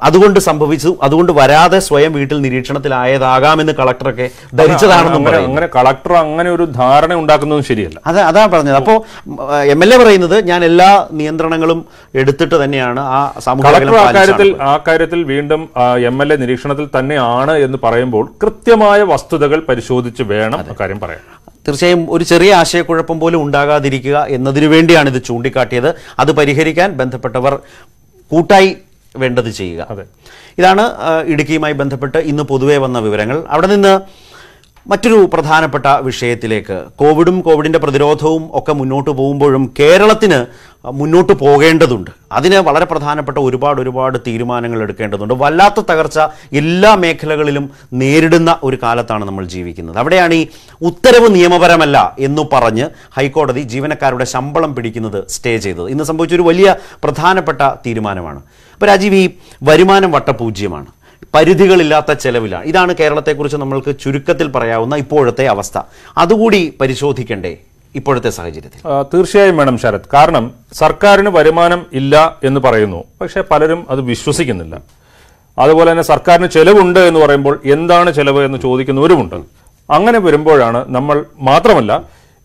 അതുകൊണ്ട് സംഭവിച്ചു അതുകൊണ്ട് വരാതെ സ്വയം വീട്ടിൽ നിരീക്ഷണത്തിലായതാകാമെന്ന് കളക്ടറൊക്കെ ധരിച്ചതാണെന്നും അങ്ങനെ കളക്ടർ അങ്ങനെ ഒരു ധാരണ ഉണ്ടാക്കുന്നതും ശരിയല്ല അതെ അതാ പറഞ്ഞത് അപ്പോ എം എൽ എ പറയുന്നത് ഞാൻ എല്ലാ നിയന്ത്രണങ്ങളും എടുത്തിട്ട് തന്നെയാണ് ആ കളക്ടർ കാര്യത്തിൽ ആ കാര്യത്തിൽ വീണ്ടും എം എൽ എ നിരീക്ഷണത്തിൽ തന്നെയാണ് എന്ന് പറയുമ്പോൾ കൃത്യമായ വസ്തുതകൾ പരിശോധിച്ച് വേണം കാര്യം പറയാൻ തീർച്ചയായും ഒരു ചെറിയ ആശയക്കുഴപ്പം പോലും ഉണ്ടാകാതിരിക്കുക എന്നതിനു വേണ്ടിയാണ് ഇത് ചൂണ്ടിക്കാട്ടിയത് അത് പരിഹരിക്കാൻ ബന്ധപ്പെട്ടവർ കൂട്ടായി വേണ്ടത് ചെയ്യുക ഇതാണ് ഇടുക്കിയുമായി ബന്ധപ്പെട്ട് ഇന്ന് പൊതുവേ വന്ന വിവരങ്ങൾ അവിടെ നിന്ന് മറ്റൊരു പ്രധാനപ്പെട്ട വിഷയത്തിലേക്ക് കോവിഡും കോവിഡിൻ്റെ പ്രതിരോധവും ഒക്കെ മുന്നോട്ട് പോകുമ്പോഴും കേരളത്തിന് മുന്നോട്ട് പോകേണ്ടതുണ്ട് അതിന് വളരെ പ്രധാനപ്പെട്ട ഒരുപാട് ഒരുപാട് തീരുമാനങ്ങൾ എടുക്കേണ്ടതുണ്ട് വല്ലാത്ത തകർച്ച എല്ലാ മേഖലകളിലും നേരിടുന്ന ഒരു കാലത്താണ് നമ്മൾ ജീവിക്കുന്നത് അവിടെയാണ് ഈ ഉത്തരവ് നിയമപരമല്ല എന്ന് പറഞ്ഞ് ഹൈക്കോടതി ജീവനക്കാരുടെ ശമ്പളം പിടിക്കുന്നത് സ്റ്റേ ചെയ്തത് ഇന്ന് സംഭവിച്ച ഒരു വലിയ പ്രധാനപ്പെട്ട തീരുമാനമാണ് അപ്പോൾ രാജീവ് ഈ വരുമാനം വട്ടപൂജ്യമാണ് പരിധികളില്ലാത്ത ചെലവിലാണ് ഇതാണ് കേരളത്തെക്കുറിച്ച് നമ്മൾക്ക് ചുരുക്കത്തിൽ പറയാവുന്ന ഇപ്പോഴത്തെ അവസ്ഥ അതുകൂടി പരിശോധിക്കണ്ടേ ഇപ്പോഴത്തെ സാഹചര്യത്തിൽ തീർച്ചയായും വേണം ശരത് കാരണം സർക്കാരിന് വരുമാനം ഇല്ല എന്ന് പറയുന്നു പക്ഷേ പലരും അത് വിശ്വസിക്കുന്നില്ല അതുപോലെ തന്നെ സർക്കാരിന് ചെലവുണ്ട് എന്ന് പറയുമ്പോൾ എന്താണ് ചെലവ് എന്ന് ചോദിക്കുന്നവരുമുണ്ട് അങ്ങനെ വരുമ്പോഴാണ് നമ്മൾ മാത്രമല്ല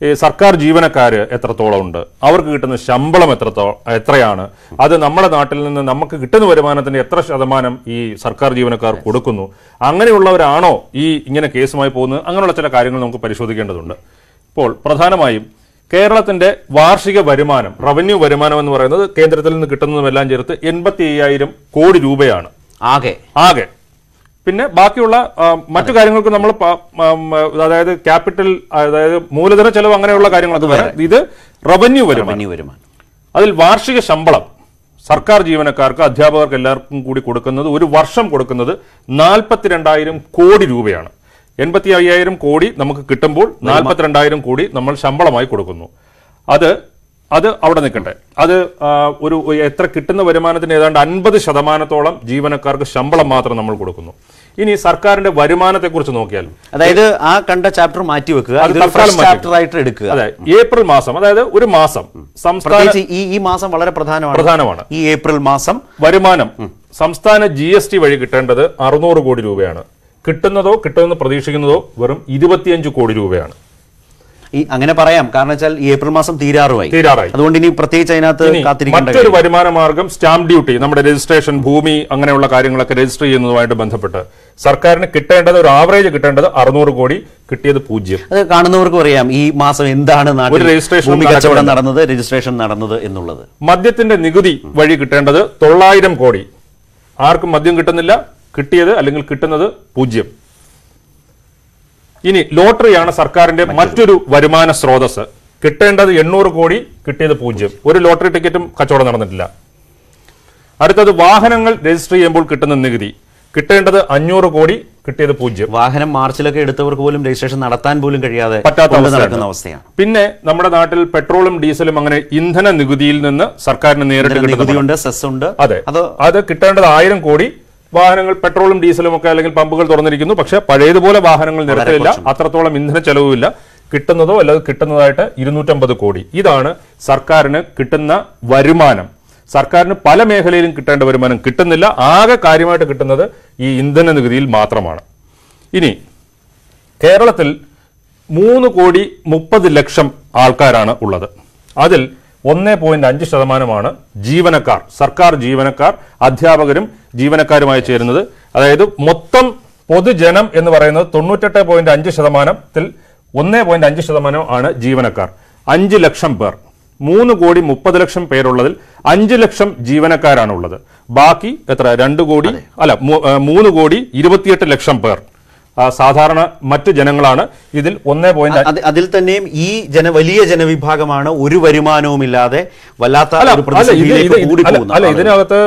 ഈ സർക്കാർ ജീവനക്കാർ എത്രത്തോളം ഉണ്ട് അവർക്ക് കിട്ടുന്ന ശമ്പളം എത്രത്തോളം എത്രയാണ് അത് നമ്മുടെ നാട്ടിൽ നിന്ന് നമുക്ക് കിട്ടുന്ന വരുമാനത്തിന്റെ എത്ര ശതമാനം ഈ സർക്കാർ ജീവനക്കാർ കൊടുക്കുന്നു അങ്ങനെയുള്ളവരാണോ ഈ ഇങ്ങനെ കേസുമായി പോകുന്നത് അങ്ങനെയുള്ള ചില കാര്യങ്ങൾ നമുക്ക് പരിശോധിക്കേണ്ടതുണ്ട് ഇപ്പോൾ പ്രധാനമായും കേരളത്തിന്റെ വാർഷിക വരുമാനം റവന്യൂ വരുമാനം എന്ന് പറയുന്നത് കേന്ദ്രത്തിൽ നിന്ന് കിട്ടുന്നതുമെല്ലാം ചേർത്ത് എൺപത്തി അയ്യായിരം കോടി രൂപയാണ് ആകെ ആകെ പിന്നെ ബാക്കിയുള്ള മറ്റു കാര്യങ്ങൾക്ക് നമ്മൾ അതായത് ക്യാപിറ്റൽ അതായത് മൂലധന ചെലവ് അങ്ങനെയുള്ള കാര്യങ്ങളൊക്കെ വരാം ഇത് റവന്യൂ വരുമാനം അതിൽ വാർഷിക ശമ്പളം സർക്കാർ ജീവനക്കാർക്ക് അധ്യാപകർക്ക് എല്ലാവർക്കും കൂടി കൊടുക്കുന്നത് ഒരു വർഷം കൊടുക്കുന്നത് നാൽപ്പത്തിരണ്ടായിരം കോടി രൂപയാണ് എൺപത്തി അയ്യായിരം കോടി നമുക്ക് കിട്ടുമ്പോൾ നാൽപ്പത്തിരണ്ടായിരം കോടി നമ്മൾ ശമ്പളമായി കൊടുക്കുന്നു അത് അത് അവിടെ നിൽക്കട്ടെ അത് ഒരു എത്ര കിട്ടുന്ന വരുമാനത്തിന് ഏതാണ്ട് അൻപത് ശതമാനത്തോളം ജീവനക്കാർക്ക് ശമ്പളം മാത്രം നമ്മൾ കൊടുക്കുന്നു ഇനി സർക്കാരിന്റെ വരുമാനത്തെ കുറിച്ച് നോക്കിയാൽ അതായത് ആ കണ്ട ചാപ്റ്റർ മാറ്റി വെക്കുക എടുക്കുക അതെ ഏപ്രിൽ മാസം അതായത് ഒരു മാസം സംസ്ഥാന ഈ ഈ മാസം വളരെ പ്രധാനമാണ് പ്രധാനമാണ് ഈ ഏപ്രിൽ മാസം വരുമാനം സംസ്ഥാന ജി എസ് ടി വഴി കിട്ടേണ്ടത് അറുന്നൂറ് കോടി രൂപയാണ് കിട്ടുന്നതോ കിട്ടുമെന്ന് പ്രതീക്ഷിക്കുന്നതോ വെറും ഇരുപത്തിയഞ്ച് കോടി രൂപയാണ് ഈ അങ്ങനെ പറയാം കാരണം വെച്ചാൽ ഈ ഏപ്രിൽ മാസം തീരാറുമായി തീരാറായി അതുകൊണ്ട് ഇനി പ്രത്യേകിച്ച് അതിനകത്ത് കാത്തിരിക്കേണ്ട മറ്റൊരു വരുമാന മാർഗം സ്റ്റാമ്പ് ഡ്യൂട്ടി നമ്മുടെ രജിസ്ട്രേഷൻ ഭൂമി അങ്ങനെയുള്ള കാര്യങ്ങളൊക്കെ രജിസ്റ്റർ ചെയ്യുന്നതുമായിട്ട് ബന്ധപ്പെട്ട് സർക്കാരിന് കിട്ടേണ്ടത് ഒരു ആവറേജ് കിട്ടേണ്ടത് അറുന്നൂറ് കോടി കിട്ടിയത് പൂജ്യം അത് കാണുന്നവർക്കും അറിയാം ഈ മാസം എന്താണ് രജിസ്ട്രേഷൻ കച്ചവടം നടന്നത് രജിസ്ട്രേഷൻ നടന്നത് എന്നുള്ളത് മദ്യത്തിന്റെ നികുതി വഴി കിട്ടേണ്ടത് തൊള്ളായിരം കോടി ആർക്കും മദ്യം കിട്ടുന്നില്ല കിട്ടിയത് അല്ലെങ്കിൽ കിട്ടുന്നത് പൂജ്യം ഇനി ലോട്ടറിയാണ് സർക്കാരിന്റെ മറ്റൊരു വരുമാന സ്രോതസ് കിട്ടേണ്ടത് എണ്ണൂറ് കോടി കിട്ടിയത് പൂജ്യം ഒരു ലോട്ടറി ടിക്കറ്റും കച്ചവടം നടന്നിട്ടില്ല അടുത്തത് വാഹനങ്ങൾ രജിസ്റ്റർ ചെയ്യുമ്പോൾ കിട്ടുന്ന നികുതി കിട്ടേണ്ടത് അഞ്ഞൂറ് കോടി കിട്ടിയത് പൂജ്യം വാഹനം മാർച്ചിലൊക്കെ എടുത്തവർക്ക് പോലും രജിസ്ട്രേഷൻ നടത്താൻ പോലും കഴിയാതെ നടക്കുന്ന അവസ്ഥയാണ് പിന്നെ നമ്മുടെ നാട്ടിൽ പെട്രോളും ഡീസലും അങ്ങനെ ഇന്ധന നികുതിയിൽ നിന്ന് സർക്കാരിന് നേരിട്ട് ഉണ്ട് സെസ് ഉണ്ട് അതെ അത് കിട്ടേണ്ടത് ആയിരം കോടി വാഹനങ്ങൾ പെട്രോളും ഡീസലും ഒക്കെ അല്ലെങ്കിൽ പമ്പുകൾ തുറന്നിരിക്കുന്നു പക്ഷേ പഴയതുപോലെ വാഹനങ്ങൾ നിരത്തിലില്ല അത്രത്തോളം ഇന്ധന ചെലവുമില്ല കിട്ടുന്നതോ അല്ലാതെ കിട്ടുന്നതായിട്ട് ഇരുന്നൂറ്റമ്പത് കോടി ഇതാണ് സർക്കാരിന് കിട്ടുന്ന വരുമാനം സർക്കാരിന് പല മേഖലയിലും കിട്ടേണ്ട വരുമാനം കിട്ടുന്നില്ല ആകെ കാര്യമായിട്ട് കിട്ടുന്നത് ഈ ഇന്ധന നികുതിയിൽ മാത്രമാണ് ഇനി കേരളത്തിൽ മൂന്ന് കോടി മുപ്പത് ലക്ഷം ആൾക്കാരാണ് ഉള്ളത് അതിൽ ഒന്ന് പോയിന്റ് അഞ്ച് ശതമാനമാണ് ജീവനക്കാർ സർക്കാർ ജീവനക്കാർ അധ്യാപകരും ജീവനക്കാരുമായി ചേരുന്നത് അതായത് മൊത്തം പൊതുജനം എന്ന് പറയുന്നത് തൊണ്ണൂറ്റെട്ട് പോയിന്റ് അഞ്ച് ശതമാനത്തിൽ ഒന്ന് പോയിന്റ് അഞ്ച് ശതമാനം ആണ് ജീവനക്കാർ അഞ്ച് ലക്ഷം പേർ മൂന്ന് കോടി മുപ്പത് ലക്ഷം പേരുള്ളതിൽ അഞ്ച് ലക്ഷം ജീവനക്കാരാണ് ഉള്ളത് ബാക്കി എത്ര രണ്ട് കോടി അല്ല മൂന്ന് കോടി ഇരുപത്തിയെട്ട് ലക്ഷം പേർ സാധാരണ മറ്റ് ജനങ്ങളാണ് ഇതിൽ ഒന്നേ പോയിന്റ് അതിൽ തന്നെയും ഈ ജന വലിയ ജനവിഭാഗമാണ് ഒരു ഇല്ലാതെ വല്ലാത്ത അല്ല ഇതിനകത്ത്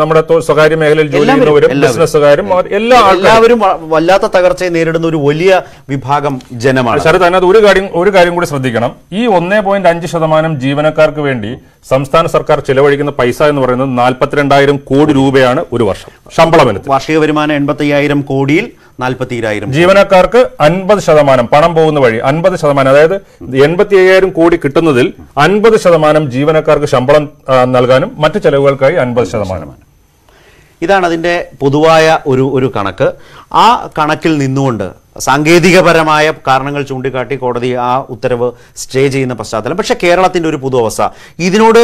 നമ്മുടെ സ്വകാര്യ മേഖലയിൽ ജോലി ചെയ്യുന്നവരും ബിസിനസ്സുകാരും എല്ലാ എല്ലാവരും വല്ലാത്ത തകർച്ചയെ നേരിടുന്ന ഒരു വലിയ വിഭാഗം ജനമാണ് ശരത് അതിനകത്ത് ഒരു കാര്യം ഒരു കാര്യം കൂടി ശ്രദ്ധിക്കണം ഈ ഒന്നേ പോയിന്റ് അഞ്ച് ശതമാനം ജീവനക്കാർക്ക് വേണ്ടി സംസ്ഥാന സർക്കാർ ചിലവഴിക്കുന്ന പൈസ എന്ന് പറയുന്നത് നാൽപ്പത്തിരണ്ടായിരം കോടി രൂപയാണ് ഒരു വർഷം ശമ്പളം വാർഷിക വരുമാനം എൺപത്തയ്യായിരം കോടിയിൽ നാൽപ്പത്തിരായിരം ജീവനക്കാർക്ക് അൻപത് ശതമാനം പണം പോകുന്ന വഴി അൻപത് ശതമാനം അതായത് എൺപത്തി അയ്യായിരം കോടി കിട്ടുന്നതിൽ അൻപത് ശതമാനം ജീവനക്കാർ ജീവനക്കാർക്ക് ശമ്പളം നൽകാനും മറ്റു ചെലവുകൾക്കായി അൻപത് ശതമാനമാണ് ഇതാണ് അതിൻ്റെ പൊതുവായ ഒരു ഒരു കണക്ക് ആ കണക്കിൽ നിന്നുകൊണ്ട് സാങ്കേതികപരമായ കാരണങ്ങൾ ചൂണ്ടിക്കാട്ടി കോടതി ആ ഉത്തരവ് സ്റ്റേ ചെയ്യുന്ന പശ്ചാത്തലം പക്ഷേ കേരളത്തിൻ്റെ ഒരു പുതു അവസ്ഥ ഇതിനോട്